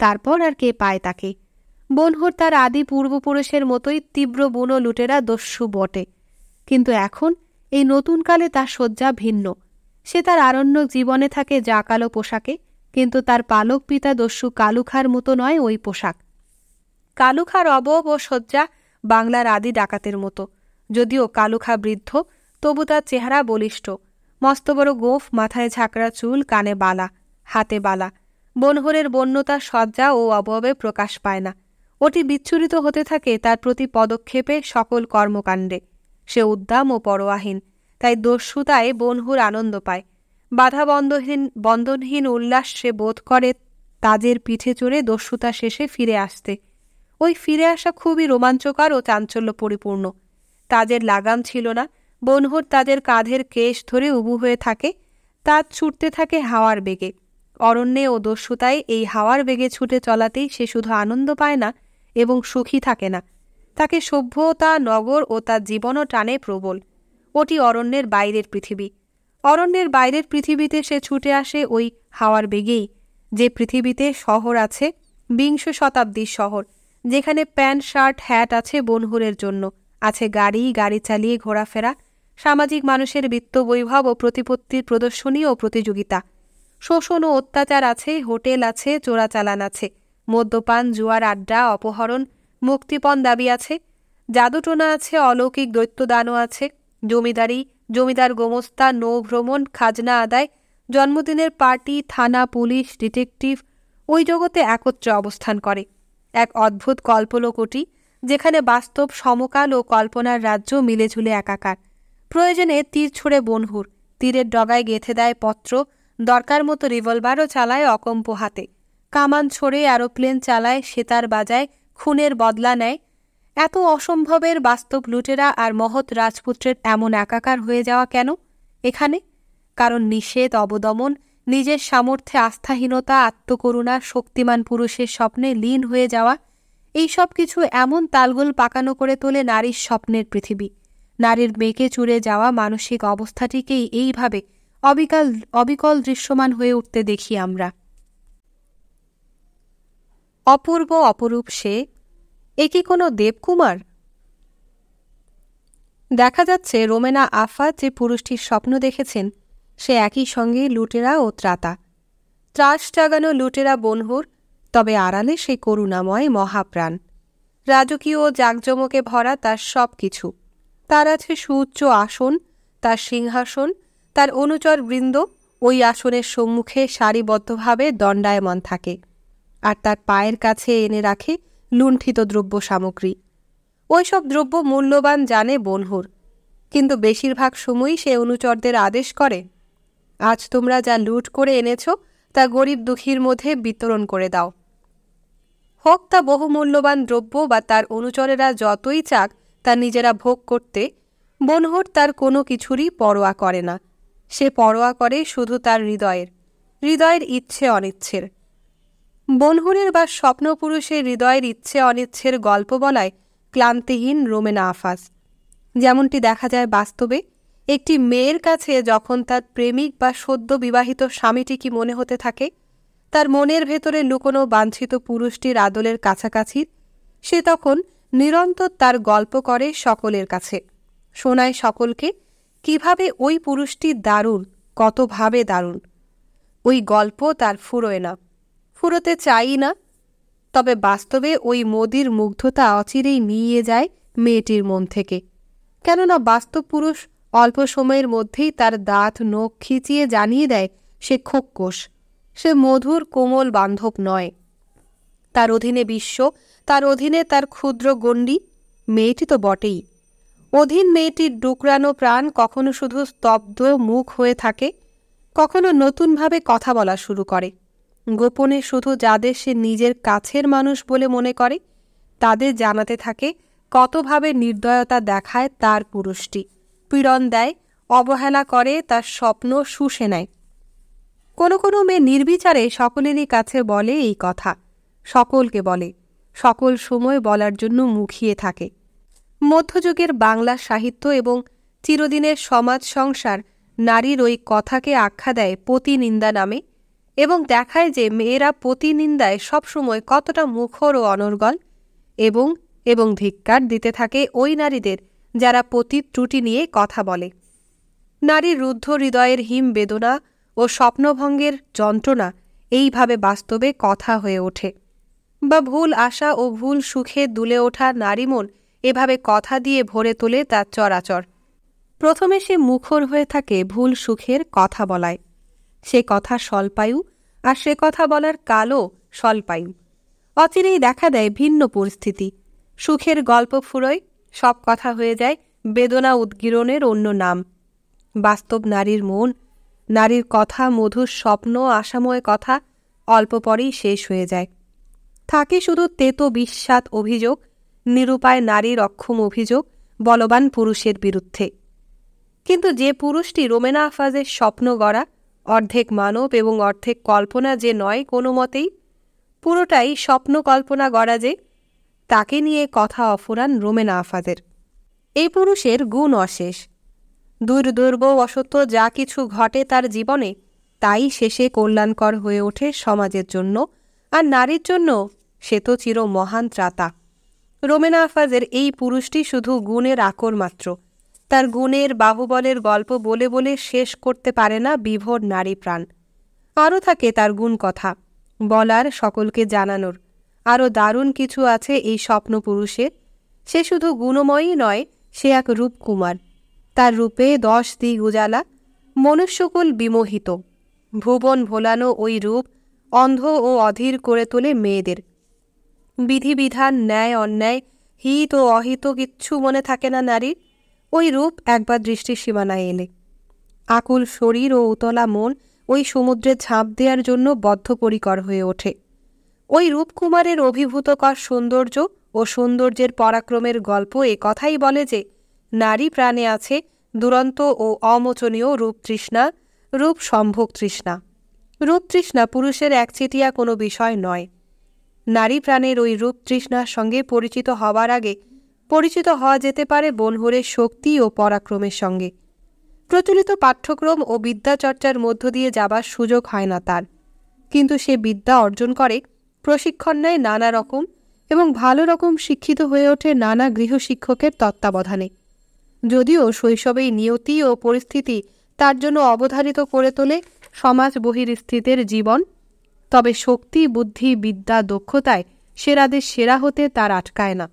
তারপর আর কে পায় তাকে বনহুর তার আদি পূর্বপুরুষের মতোই তীব্র বুনো লুটেরা দস্যু বটে কিন্তু এখন এই নতুন কালে তার শয্যা ভিন্ন সে তার আরণ্য জীবনে থাকে যা কালো পোশাকে কিন্তু তার পালক পিতা দস্যু কালুখার মতো নয় ওই পোশাক কালুখার অবব ও শয্যা বাংলার আদি ডাকাতের মতো যদিও কালুখা বৃদ্ধ তবু তার চেহারা বলিষ্ঠ মস্ত বড় গোফ মাথায় ঝাঁকড়া চুল কানে বালা হাতে বালা বনহরের বন্যতা শয্যা ও অবয়বে প্রকাশ পায় না ওটি বিচ্ছুরিত হতে থাকে তার প্রতি পদক্ষেপে সকল কর্মকাণ্ডে সে উদ্দাম ও পরোয়াহীন তাই দস্যুতায় বনহুর আনন্দ পায় বন্ধহীন বন্ধনহীন উল্লাস সে বোধ করে তাজের পিঠে চড়ে দস্যুতা শেষে ফিরে আসতে ওই ফিরে আসা খুবই রোমাঞ্চকর ও চাঞ্চল্য পরিপূর্ণ তাজের লাগাম ছিল না বনহুর তাদের কাঁধের কেশ ধরে উবু হয়ে থাকে তাজ ছুটতে থাকে হাওয়ার বেগে অরণ্যে ও দস্যুতায় এই হাওয়ার বেগে ছুটে চলাতেই সে শুধু আনন্দ পায় না এবং সুখী থাকে না তাকে সভ্যতা নগর ও তার জীবনও টানে প্রবল ওটি অরণ্যের বাইরের পৃথিবী অরণ্যের বাইরের পৃথিবীতে সে ছুটে আসে ওই হাওয়ার বেগেই যে পৃথিবীতে শহর আছে বিংশ শতাব্দীর শহর যেখানে প্যান্ট শার্ট হ্যাট আছে বনহুরের জন্য আছে গাড়ি গাড়ি চালিয়ে ঘোরাফেরা সামাজিক মানুষের বিত্ত বৈভব ও প্রতিপত্তির প্রদর্শনী ও প্রতিযোগিতা শোষণ ও অত্যাচার আছে হোটেল আছে চোরাচালান আছে মদ্যপান জুয়ার আড্ডা অপহরণ মুক্তিপণ দাবি আছে জাদুটোনা আছে অলৌকিক দৈত্যদানও আছে জমিদারি জমিদার গোমস্তা নৌভ্রমণ খাজনা আদায় জন্মদিনের পার্টি থানা পুলিশ ডিটেকটিভ ওই জগতে একত্রে অবস্থান করে এক অদ্ভুত কল্পলোকটি যেখানে বাস্তব সমকাল ও কল্পনার রাজ্য মিলেঝুলে একাকার প্রয়োজনে তীর ছুঁড়ে বনহুর তীরের ডগায় গেঁথে দেয় পত্র দরকার মতো রিভলভারও চালায় অকম্প হাতে কামান ছড়ে অ্যারোপ্লেন চালায় সেতার বাজায় খুনের বদলা নেয় এত অসম্ভবের বাস্তব লুটেরা আর মহৎ রাজপুত্রের এমন একাকার হয়ে যাওয়া কেন এখানে কারণ নিষেধ অবদমন নিজের সামর্থ্যে আস্থাহীনতা আত্মকরুণা শক্তিমান পুরুষের স্বপ্নে লীন হয়ে যাওয়া এই সব কিছু এমন তালগোল পাকানো করে তোলে নারীর স্বপ্নের পৃথিবী নারীর মেকে চুড়ে যাওয়া মানসিক অবস্থাটিকেই এইভাবে অবিকাল অবিকল দৃশ্যমান হয়ে উঠতে দেখি আমরা অপূর্ব অপরূপ সে এ কি কোনো দেবকুমার দেখা যাচ্ছে রোমেনা আফা যে পুরুষটির স্বপ্ন দেখেছেন সে একই সঙ্গে লুটেরা ও ত্রাতা ত্রাস জাগানো লুটেরা বনহুর তবে আড়ালে সে করুণাময় মহাপ্রাণ রাজকীয় জাঁকজমকে ভরা তার সব কিছু তার আছে সুউচ্চ আসন তার সিংহাসন তার অনুচর বৃন্দ ওই আসনের সম্মুখে সারিবদ্ধভাবে দণ্ডায়মান থাকে আর তার পায়ের কাছে এনে রাখে লুণ্ঠিত দ্রব্য সামগ্রী ওইসব দ্রব্য মূল্যবান জানে বনহুর কিন্তু বেশিরভাগ সময়ই সে অনুচরদের আদেশ করে আজ তোমরা যা লুট করে এনেছ তা গরিব দুঃখীর মধ্যে বিতরণ করে দাও হোক তা বহুমূল্যবান দ্রব্য বা তার অনুচরেরা যতই চাক তা নিজেরা ভোগ করতে বনহর তার কোনো কিছুরই পরোয়া করে না সে পরোয়া করে শুধু তার হৃদয়ের হৃদয়ের ইচ্ছে অনিচ্ছের বনহুরের বা স্বপ্নপুরুষের হৃদয়ের ইচ্ছে অনিচ্ছের গল্প বলায় ক্লান্তিহীন রোমেনা আফাজ যেমনটি দেখা যায় বাস্তবে একটি মেয়ের কাছে যখন তার প্রেমিক বা সদ্য বিবাহিত স্বামীটি কি মনে হতে থাকে তার মনের ভেতরে লুকোনো বাঞ্ছিত পুরুষটির আদলের কাছাকাছি সে তখন নিরন্তর তার গল্প করে সকলের কাছে শোনায় সকলকে কিভাবে ওই পুরুষটি দারুণ কতভাবে দারুণ ওই গল্প তার ফুরোয় না ফুরোতে চাই না তবে বাস্তবে ওই মোদির মুগ্ধতা অচিরেই নিয়ে যায় মেয়েটির মন থেকে কেননা বাস্তব পুরুষ অল্প সময়ের মধ্যেই তার দাঁত নখ খিচিয়ে জানিয়ে দেয় সে খোকোষ সে মধুর কোমল বান্ধব নয় তার অধীনে বিশ্ব তার অধীনে তার ক্ষুদ্র গণ্ডি মেয়েটি তো বটেই অধীন মেয়েটির ডুকরানো প্রাণ কখনো শুধু স্তব্ধ মুখ হয়ে থাকে কখনো নতুনভাবে কথা বলা শুরু করে গোপনে শুধু যাদের সে নিজের কাছের মানুষ বলে মনে করে তাদের জানাতে থাকে কতভাবে নির্দয়তা দেখায় তার পুরুষটি পীড়ন দেয় অবহেলা করে তার স্বপ্ন শুষে নেয় কোনো কোনো মেয়ে নির্বিচারে সকলেরই কাছে বলে এই কথা সকলকে বলে সকল সময় বলার জন্য মুখিয়ে থাকে মধ্যযুগের বাংলা সাহিত্য এবং চিরদিনের সমাজ সংসার নারীর ওই কথাকে আখ্যা দেয় পতিনিন্দা নামে এবং দেখায় যে মেয়েরা প্রতিনিন্দায় সবসময় কতটা মুখর ও অনর্গল এবং এবং ধিক্কার দিতে থাকে ওই নারীদের যারা পতি ত্রুটি নিয়ে কথা বলে নারীর রুদ্ধ হৃদয়ের হিম বেদনা ও স্বপ্নভঙ্গের যন্ত্রণা এইভাবে বাস্তবে কথা হয়ে ওঠে বা ভুল আশা ও ভুল সুখে দুলে ওঠা নারীমন এভাবে কথা দিয়ে ভরে তোলে তার চরাচর প্রথমে সে মুখর হয়ে থাকে ভুল সুখের কথা বলায় সে কথা স্বল্পায়ু আর সে কথা বলার কালও স্বল্পায়ু অচিরেই দেখা দেয় ভিন্ন পরিস্থিতি সুখের গল্প ফুরোয় সব কথা হয়ে যায় বেদনা উদ্গীরণের অন্য নাম বাস্তব নারীর মন নারীর কথা মধুর স্বপ্ন আশাময় কথা অল্প পরেই শেষ হয়ে যায় থাকে শুধু তেতো বিশ্বাত অভিযোগ নিরুপায় নারীর অক্ষম অভিযোগ বলবান পুরুষের বিরুদ্ধে কিন্তু যে পুরুষটি রোমেনা আফাজের স্বপ্ন গড়া অর্ধেক মানব এবং অর্ধেক কল্পনা যে নয় কোনো মতেই পুরোটাই স্বপ্ন কল্পনা গড়া যে তাকে নিয়ে কথা অফুরান রোমেনা আফাদের এই পুরুষের গুণ অশেষ দূর দুর্ব অসত্য যা কিছু ঘটে তার জীবনে তাই শেষে কল্যাণকর হয়ে ওঠে সমাজের জন্য আর নারীর জন্য সে তো চির মহান ত্রাতা রোমেনা আফাজের এই পুরুষটি শুধু গুণের আকর মাত্র তার গুণের বাহুবলের গল্প বলে বলে শেষ করতে পারে না বিভোর নারী প্রাণ আরও থাকে তার গুণ কথা বলার সকলকে জানানোর আরও দারুণ কিছু আছে এই স্বপ্ন পুরুষের সে শুধু গুণময়ী নয় সে এক রূপকুমার তার রূপে দশ দিক উজালা মনুষ্যকুল বিমোহিত ভুবন ভোলানো ওই রূপ অন্ধ ও অধীর করে তোলে মেয়েদের বিধিবিধান ন্যায় অন্যায় হিত ও অহিত কিচ্ছু মনে থাকে না নারীর ওই রূপ একবার দৃষ্টির সীমানায় এলে আকুল শরীর ও উতলা মন ওই সমুদ্রে ঝাঁপ দেওয়ার জন্য বদ্ধপরিকর হয়ে ওঠে ওই রূপকুমারের অভিভূতকর সৌন্দর্য ও সৌন্দর্যের পরাক্রমের গল্প এ কথাই বলে যে নারী প্রাণে আছে দুরন্ত ও অমোচনীয় রূপ তৃষ্ণা রূপ সম্ভোগ তৃষ্ণা রূপ তৃষ্ণা পুরুষের একচেটিয়া কোনো বিষয় নয় নারী প্রাণের ওই রূপ তৃষ্ণার সঙ্গে পরিচিত হওয়ার আগে পরিচিত হওয়া যেতে পারে বনহোরের শক্তি ও পরাক্রমের সঙ্গে প্রচলিত পাঠ্যক্রম ও বিদ্যাচর্চার মধ্য দিয়ে যাবার সুযোগ হয় না তার কিন্তু সে বিদ্যা অর্জন করে প্রশিক্ষণ নেয় নানা রকম এবং ভালো রকম শিক্ষিত হয়ে ওঠে নানা গৃহশিক্ষকের তত্ত্বাবধানে যদিও শৈশবেই নিয়তি ও পরিস্থিতি তার জন্য অবধারিত করে তোলে সমাজ বহিরস্থিতের জীবন তবে শক্তি বুদ্ধি বিদ্যা দক্ষতায় সেরাদের সেরা হতে তার আটকায় না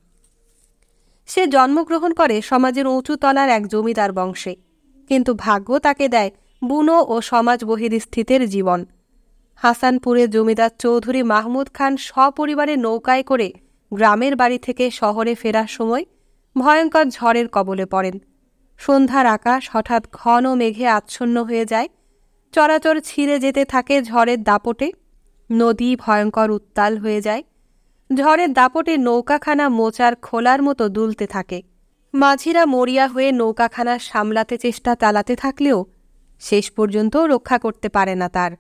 সে জন্মগ্রহণ করে সমাজের উঁচুতলার এক জমিদার বংশে কিন্তু ভাগ্য তাকে দেয় বুনো ও সমাজ বহিরস্থিতের জীবন হাসানপুরে জমিদার চৌধুরী মাহমুদ খান সপরিবারে নৌকায় করে গ্রামের বাড়ি থেকে শহরে ফেরার সময় ভয়ঙ্কর ঝড়ের কবলে পড়েন সন্ধ্যার আকাশ হঠাৎ ঘন মেঘে আচ্ছন্ন হয়ে যায় চরাচর ছিঁড়ে যেতে থাকে ঝড়ের দাপটে নদী ভয়ঙ্কর উত্তাল হয়ে যায় ঝড়ের দাপটে নৌকাখানা মোচার খোলার মতো দুলতে থাকে মাঝিরা মরিয়া হয়ে নৌকাখানা সামলাতে চেষ্টা চালাতে থাকলেও শেষ পর্যন্ত রক্ষা করতে পারে না তার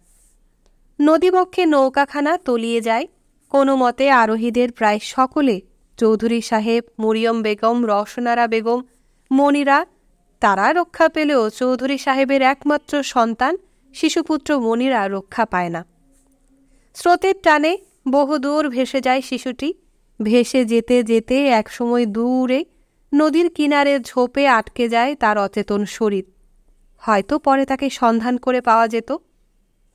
নদীবক্ষে নৌকাখানা তলিয়ে যায় কোনো মতে আরোহীদের প্রায় সকলে চৌধুরী সাহেব মরিয়ম বেগম রসনারা বেগম মনিরা তারা রক্ষা পেলেও চৌধুরী সাহেবের একমাত্র সন্তান শিশুপুত্র মনিরা রক্ষা পায় না স্রোতের টানে বহুদূর ভেসে যায় শিশুটি ভেসে যেতে যেতে একসময় দূরে নদীর কিনারে ঝোপে আটকে যায় তার অচেতন শরীর হয়তো পরে তাকে সন্ধান করে পাওয়া যেত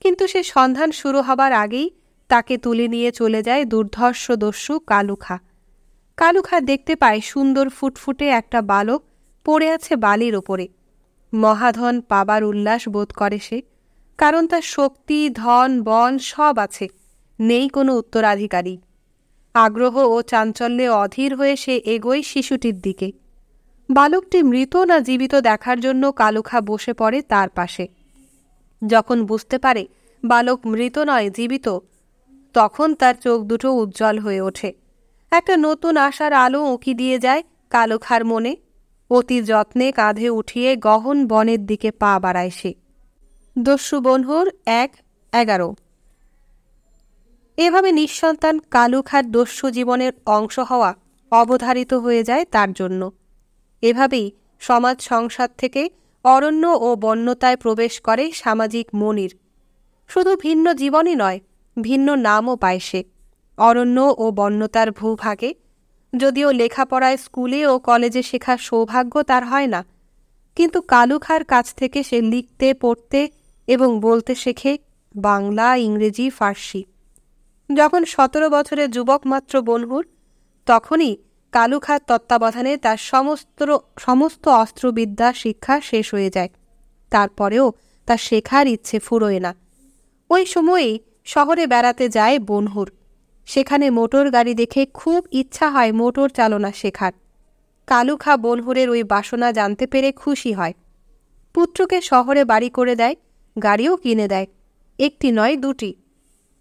কিন্তু সে সন্ধান শুরু হবার আগেই তাকে তুলে নিয়ে চলে যায় দুর্ধর্ষ দস্যু কালুখা কালুখা দেখতে পায় সুন্দর ফুটফুটে একটা বালক পড়ে আছে বালির ওপরে মহাধন পাবার উল্লাস বোধ করে সে কারণ তার শক্তি ধন বন সব আছে নেই কোনো উত্তরাধিকারী আগ্রহ ও চাঞ্চল্যে অধীর হয়ে সে এগোয় শিশুটির দিকে বালকটি মৃত না জীবিত দেখার জন্য কালুখা বসে পড়ে তার পাশে যখন বুঝতে পারে বালক মৃত নয় জীবিত তখন তার চোখ দুটো উজ্জ্বল হয়ে ওঠে একটা নতুন আশার আলো উঁকি দিয়ে যায় কালুখার মনে অতি যত্নে কাঁধে উঠিয়ে গহন বনের দিকে পা বাড়ায় সে দস্যু বনহুর এক এগারো এভাবে নিঃসন্তান কালুখার দস্যু জীবনের অংশ হওয়া অবধারিত হয়ে যায় তার জন্য এভাবেই সমাজ সংসার থেকে অরণ্য ও বন্যতায় প্রবেশ করে সামাজিক মনির শুধু ভিন্ন জীবনই নয় ভিন্ন নামও পায় সে অরণ্য ও বন্যতার ভূভাগে যদিও লেখাপড়ায় স্কুলে ও কলেজে শেখার সৌভাগ্য তার হয় না কিন্তু কালুখার কাছ থেকে সে লিখতে পড়তে এবং বলতে শেখে বাংলা ইংরেজি ফার্সি যখন সতেরো বছরের যুবক মাত্র বনহুর তখনই কালুখার তত্ত্বাবধানে তার সমস্ত সমস্ত অস্ত্রবিদ্যা শিক্ষা শেষ হয়ে যায় তারপরেও তা শেখার ইচ্ছে ফুরোয় না ওই সময়েই শহরে বেড়াতে যায় বনহুর সেখানে মোটর গাড়ি দেখে খুব ইচ্ছা হয় মোটর চালনা শেখার কালুখা বনহুরের ওই বাসনা জানতে পেরে খুশি হয় পুত্রকে শহরে বাড়ি করে দেয় গাড়িও কিনে দেয় একটি নয় দুটি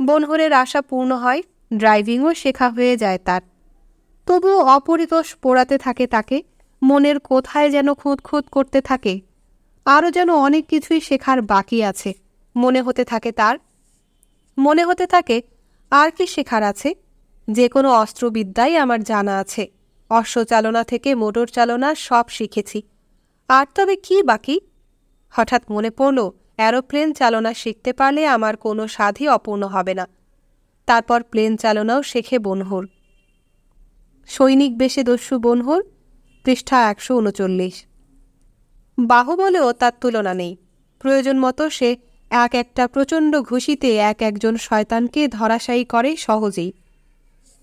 বনহরের আশা পূর্ণ হয় ড্রাইভিংও শেখা হয়ে যায় তার তবু অপরিতোষ পোড়াতে থাকে তাকে মনের কোথায় যেন খুঁতখুঁত করতে থাকে আরও যেন অনেক কিছুই শেখার বাকি আছে মনে হতে থাকে তার মনে হতে থাকে আর কি শেখার আছে যে কোনো অস্ত্রবিদ্যাই আমার জানা আছে অশ্বচালনা থেকে মোটর চালনা সব শিখেছি আর তবে কি বাকি হঠাৎ মনে পড়ল অ্যারোপ্লেন চালনা শিখতে পারলে আমার কোনো সাধই অপূর্ণ হবে না তারপর প্লেন চালনাও শেখে বনহুর সৈনিক বেশে দস্যু বনহুর পৃষ্ঠা একশো উনচল্লিশ বাহুবলেও তার তুলনা নেই প্রয়োজন মতো সে এক একটা প্রচণ্ড ঘুষিতে এক একজন শয়তানকে ধরাশায়ী করে সহজেই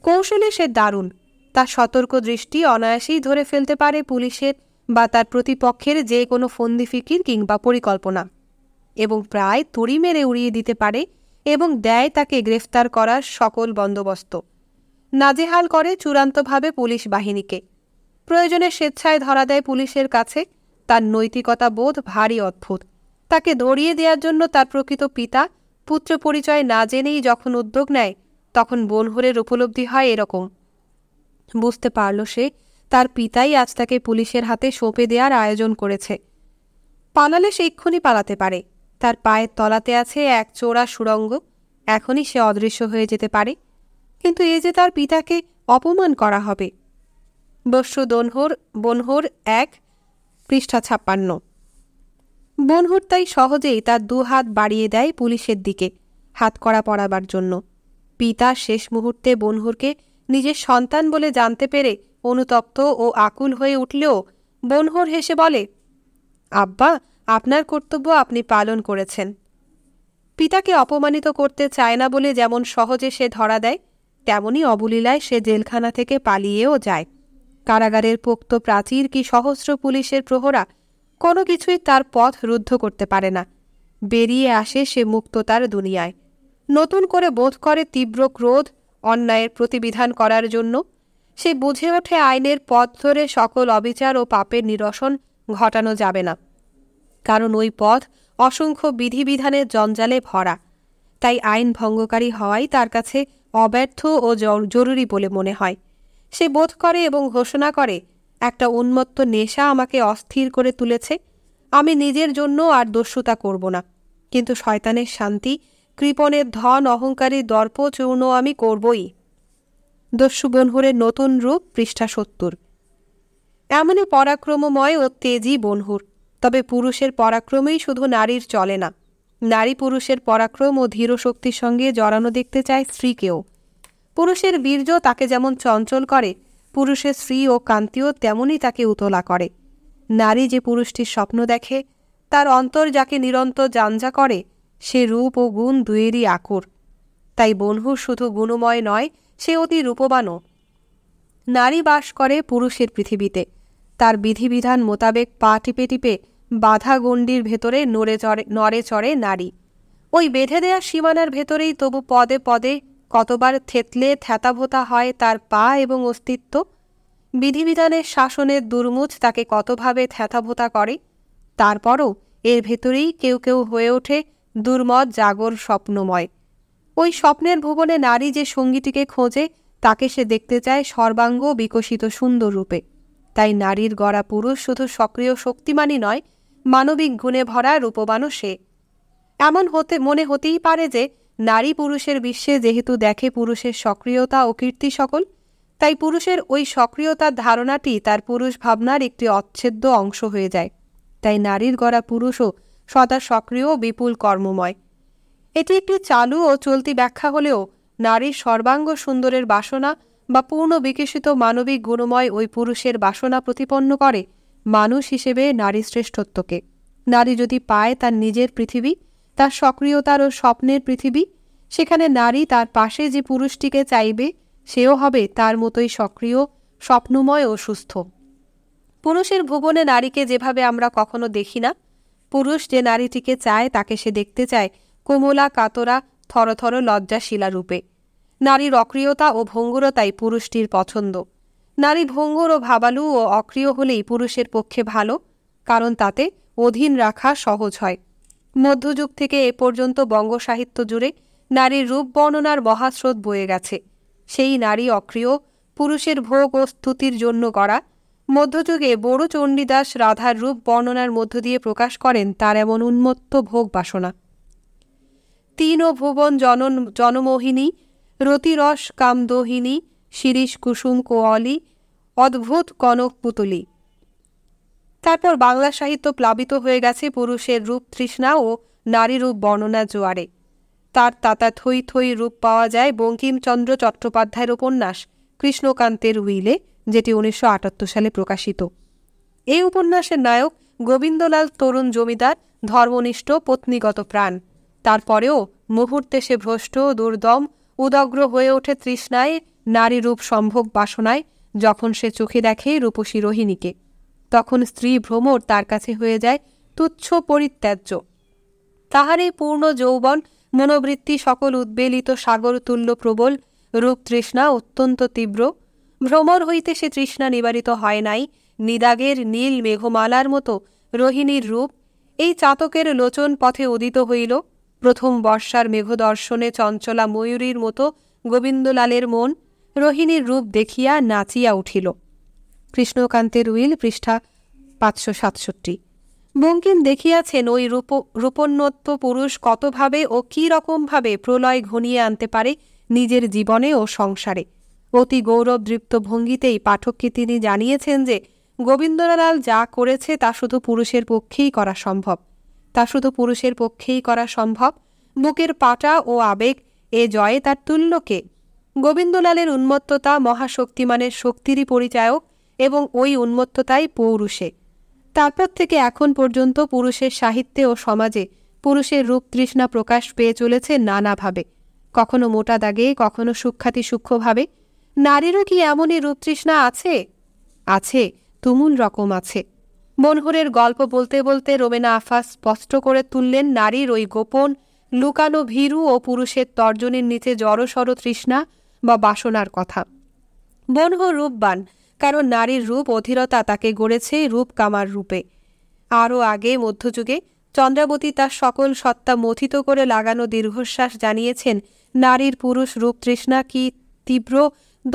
কৌশলে সে দারুণ তার সতর্ক দৃষ্টি অনায়াসেই ধরে ফেলতে পারে পুলিশের বা তার প্রতিপক্ষের যে কোনো ফন্দি ফিকির কিংবা পরিকল্পনা এবং প্রায় তড়ি মেরে উড়িয়ে দিতে পারে এবং দেয় তাকে গ্রেফতার করার সকল বন্দোবস্ত নাজেহাল করে চূড়ান্তভাবে পুলিশ বাহিনীকে প্রয়োজনে স্বেচ্ছায় ধরা দেয় পুলিশের কাছে তার নৈতিকতা বোধ ভারী অদ্ভুত তাকে ধরিয়ে দেওয়ার জন্য তার প্রকৃত পিতা পুত্র পরিচয় না জেনেই যখন উদ্যোগ নেয় তখন বনহরের উপলব্ধি হয় এরকম বুঝতে পারল সে তার পিতাই আজ তাকে পুলিশের হাতে সঁপে দেওয়ার আয়োজন করেছে পালালে সে এক্ষুনি পালাতে পারে তার পায়ের তলাতে আছে এক চোরা সুরঙ্গ এখনই সে অদৃশ্য হয়ে যেতে পারে কিন্তু এ যে তার পিতাকে অপমান করা হবে বস্যু দনহর বনহর এক পৃষ্ঠা ছাপ্পান্ন বনহর তাই সহজেই তার দুহাত বাড়িয়ে দেয় পুলিশের দিকে হাতকড়া পড়াবার জন্য পিতা শেষ মুহূর্তে বনহুরকে নিজের সন্তান বলে জানতে পেরে অনুতপ্ত ও আকুল হয়ে উঠলেও বনহর হেসে বলে আব্বা আপনার কর্তব্য আপনি পালন করেছেন পিতাকে অপমানিত করতে চায় না বলে যেমন সহজে সে ধরা দেয় তেমনি অবলীলায় সে জেলখানা থেকে পালিয়েও যায় কারাগারের পোক্ত প্রাচীর কি সহস্র পুলিশের প্রহরা কোনো কিছুই তার পথ রুদ্ধ করতে পারে না বেরিয়ে আসে সে মুক্ততার দুনিয়ায় নতুন করে বোধ করে তীব্র ক্রোধ অন্যায়ের প্রতিবিধান করার জন্য সে বুঝে ওঠে আইনের পথ ধরে সকল অবিচার ও পাপের নিরসন ঘটানো যাবে না কারণ ওই পথ অসংখ্য বিধিবিধানের জঞ্জালে ভরা তাই আইন ভঙ্গকারী হওয়াই তার কাছে অব্যর্থ ও জরুরি বলে মনে হয় সে বোধ করে এবং ঘোষণা করে একটা উন্মত্ত নেশা আমাকে অস্থির করে তুলেছে আমি নিজের জন্য আর দস্যুতা করব না কিন্তু শয়তানের শান্তি কৃপণের ধন অহংকারী দর্প চূর্ণ আমি করবই দস্যু বনহুরের নতুন রূপ পৃষ্ঠা সত্তর এমনই পরাক্রমময় ও তেজি বনহুর তবে পুরুষের পরাক্রমেই শুধু নারীর চলে না নারী পুরুষের পরাক্রম ও ধীরশক্তির সঙ্গে জড়ানো দেখতে চায় স্ত্রীকেও পুরুষের বীর্য তাকে যেমন চঞ্চল করে পুরুষের স্ত্রী ও কান্তিও তেমনই তাকে উতলা করে নারী যে পুরুষটির স্বপ্ন দেখে তার অন্তর যাকে নিরন্তর যানজা করে সে রূপ ও গুণ দুয়েরই আকুর তাই বনহু শুধু গুণময় নয় সে অতি রূপবানও নারী বাস করে পুরুষের পৃথিবীতে তার বিধিবিধান মোতাবেক পা টিপে টিপে বাধা গণ্ডির ভেতরে নড়ে চড়ে নড়ে চড়ে নারী ওই বেঁধে দেয়া সীমানার ভেতরেই তবু পদে পদে কতবার থেতলে থ্যাতাভোতা হয় তার পা এবং অস্তিত্ব বিধিবিধানের শাসনের দুর্মুজ তাকে কতভাবে থ্যাতাভোতা করে তারপরও এর ভেতরেই কেউ কেউ হয়ে ওঠে দুর্মত জাগর স্বপ্নময় ওই স্বপ্নের ভুবনে নারী যে সঙ্গীটিকে খোঁজে তাকে সে দেখতে চায় সর্বাঙ্গ বিকশিত সুন্দর রূপে তাই নারীর গড়া পুরুষ শুধু সক্রিয় শক্তিমানই নয় মানবিক গুণে ভরা রূপবানও সে এমন হতে মনে হতেই পারে যে নারী পুরুষের বিশ্বে যেহেতু দেখে পুরুষের সক্রিয়তা ও কীর্তি সকল তাই পুরুষের ওই সক্রিয়তার ধারণাটি তার পুরুষ ভাবনার একটি অচ্ছেদ্য অংশ হয়ে যায় তাই নারীর গড়া পুরুষও সদা সক্রিয় বিপুল কর্মময় এটি একটি চালু ও চলতি ব্যাখ্যা হলেও নারীর সর্বাঙ্গ সুন্দরের বাসনা বা পূর্ণ বিকশিত মানবিক গুণময় ওই পুরুষের বাসনা প্রতিপন্ন করে মানুষ হিসেবে নারী শ্রেষ্ঠত্বকে নারী যদি পায় তার নিজের পৃথিবী তার সক্রিয়তার ও স্বপ্নের পৃথিবী সেখানে নারী তার পাশে যে পুরুষটিকে চাইবে সেও হবে তার মতোই সক্রিয় স্বপ্নময় ও সুস্থ পুরুষের ভুবনে নারীকে যেভাবে আমরা কখনো দেখি না পুরুষ যে নারীটিকে চায় তাকে সে দেখতে চায় কোমলা কাতরা থরথর লজ্জাশিলা রূপে নারীর অক্রিয়তা ও ভঙ্গুরতাই পুরুষটির পছন্দ নারী ভঙ্গুর ও ভাবালু ও অক্রিয় হলেই পুরুষের পক্ষে ভালো কারণ তাতে অধীন রাখা সহজ হয় মধ্যযুগ থেকে এ পর্যন্ত বঙ্গ সাহিত্য জুড়ে নারীর রূপ বর্ণনার মহাস্রোত বয়ে গেছে সেই নারী অক্রিয় পুরুষের ভোগ ও স্তুতির জন্য করা মধ্যযুগে বড় চণ্ডীদাস রাধার রূপ বর্ণনার মধ্য দিয়ে প্রকাশ করেন তার এমন উন্মত্ত ভোগ বাসনা তিন ও ভুবন জনন জনমোহিনী রতিরস কামদোহিনী শিরীষ কুসুম কোয়ালি অদ্ভুত কনক পুতুলি তারপর বাংলা সাহিত্য প্লাবিত হয়ে গেছে পুরুষের রূপ তৃষ্ণা ও নারী রূপ বর্ণনা জোয়ারে তার তাতা থই থই রূপ পাওয়া যায় বঙ্কিমচন্দ্র চট্টোপাধ্যায়ের উপন্যাস কৃষ্ণকান্তের উইলে যেটি উনিশশো সালে প্রকাশিত এই উপন্যাসের নায়ক গোবিন্দলাল তরুণ জমিদার ধর্মনিষ্ঠ পত্নীগত প্রাণ তারপরেও মুহূর্তে সে ভ্রষ্ট দুর্দম উদগ্র হয়ে ওঠে তৃষ্ণায় নারী রূপ সম্ভব বাসনায় যখন সে চোখে দেখে রূপসী রোহিণীকে তখন স্ত্রী ভ্রমর তার কাছে হয়ে যায় তুচ্ছ পরিত্যাজ্য তাহার এই পূর্ণ যৌবন মনোবৃত্তি সকল উদ্বেলিত সাগর তুল্য প্রবল রূপ তৃষ্ণা অত্যন্ত তীব্র ভ্রমর হইতে সে তৃষ্ণা নিবারিত হয় নাই নিদাগের নীল মেঘমালার মতো রোহিণীর রূপ এই চাতকের লোচন পথে উদিত হইল প্রথম বর্ষার মেঘদর্শনে চঞ্চলা ময়ূরীর মতো গোবিন্দলালের মন রোহিণীর রূপ দেখিয়া নাচিয়া উঠিল কৃষ্ণকান্তের উইল পৃষ্ঠা পাঁচশো সাতষট্টি বঙ্কিম দেখিয়াছেন ওই রূপ রূপোন্নত্ব পুরুষ কতভাবে ও কী রকমভাবে প্রলয় ঘনিয়ে আনতে পারে নিজের জীবনে ও সংসারে অতি গৌরবদৃপ্ত ভঙ্গিতেই পাঠককে তিনি জানিয়েছেন যে গোবিন্দলাল যা করেছে তা শুধু পুরুষের পক্ষেই করা সম্ভব তা শুধু পুরুষের পক্ষেই করা সম্ভব বুকের পাটা ও আবেগ এ জয়ে তার তুল্যকে গোবিন্দলালের উন্মত্ততা মহাশক্তিমানের শক্তিরই পরিচায়ক এবং ওই উন্মত্ততাই পৌরুষে তারপর থেকে এখন পর্যন্ত পুরুষের সাহিত্যে ও সমাজে পুরুষের রূপ তৃষ্ণা প্রকাশ পেয়ে চলেছে নানাভাবে কখনো মোটা দাগে কখনো সূক্ষাতি সূক্ষ্মভাবে নারীরও কি এমনই রূপতৃষ্ণা আছে আছে তুমুল রকম আছে মনহুরের গল্প বলতে বলতে রোমেনা আফা স্পষ্ট করে তুললেন নারীর ওই গোপন লুকানো ভীরু ও পুরুষের তর্জনীর নিচে জড়সড় তৃষ্ণা বা বাসনার কথা মনহুর রূপবান কারণ নারীর রূপ অধীরতা তাকে গড়েছে রূপ কামার রূপে আরও আগে মধ্যযুগে চন্দ্রাবতী তার সকল সত্তা মথিত করে লাগানো দীর্ঘশ্বাস জানিয়েছেন নারীর পুরুষ রূপ তৃষ্ণা কি তীব্র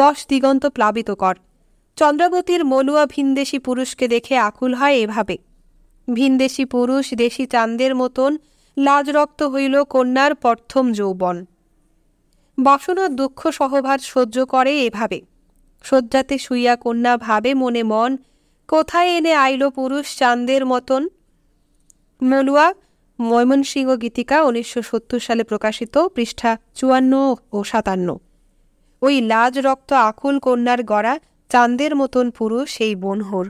দশ দিগন্ত প্লাবিতকর চন্দ্রাবতীর মনুয়া ভিনদেশি পুরুষকে দেখে আকুল হয় এভাবে ভিনদেশি পুরুষ দেশি চাঁদের মতন লাজ রক্ত হইল কন্যার প্রথম যৌবন বাসনার দুঃখ সহভার সহ্য করে এভাবে শয্যাতে শুইয়া কন্যা ভাবে মনে মন কোথায় এনে আইল পুরুষ চান্দের মতন মলুয়া ময়মনসিংহ গীতিকা উনিশশো সালে প্রকাশিত পৃষ্ঠা চুয়ান্ন ও সাতান্ন ওই লাজ রক্ত আকুল কন্যার গড়া চাঁদের মতন পুরো সেই বনহর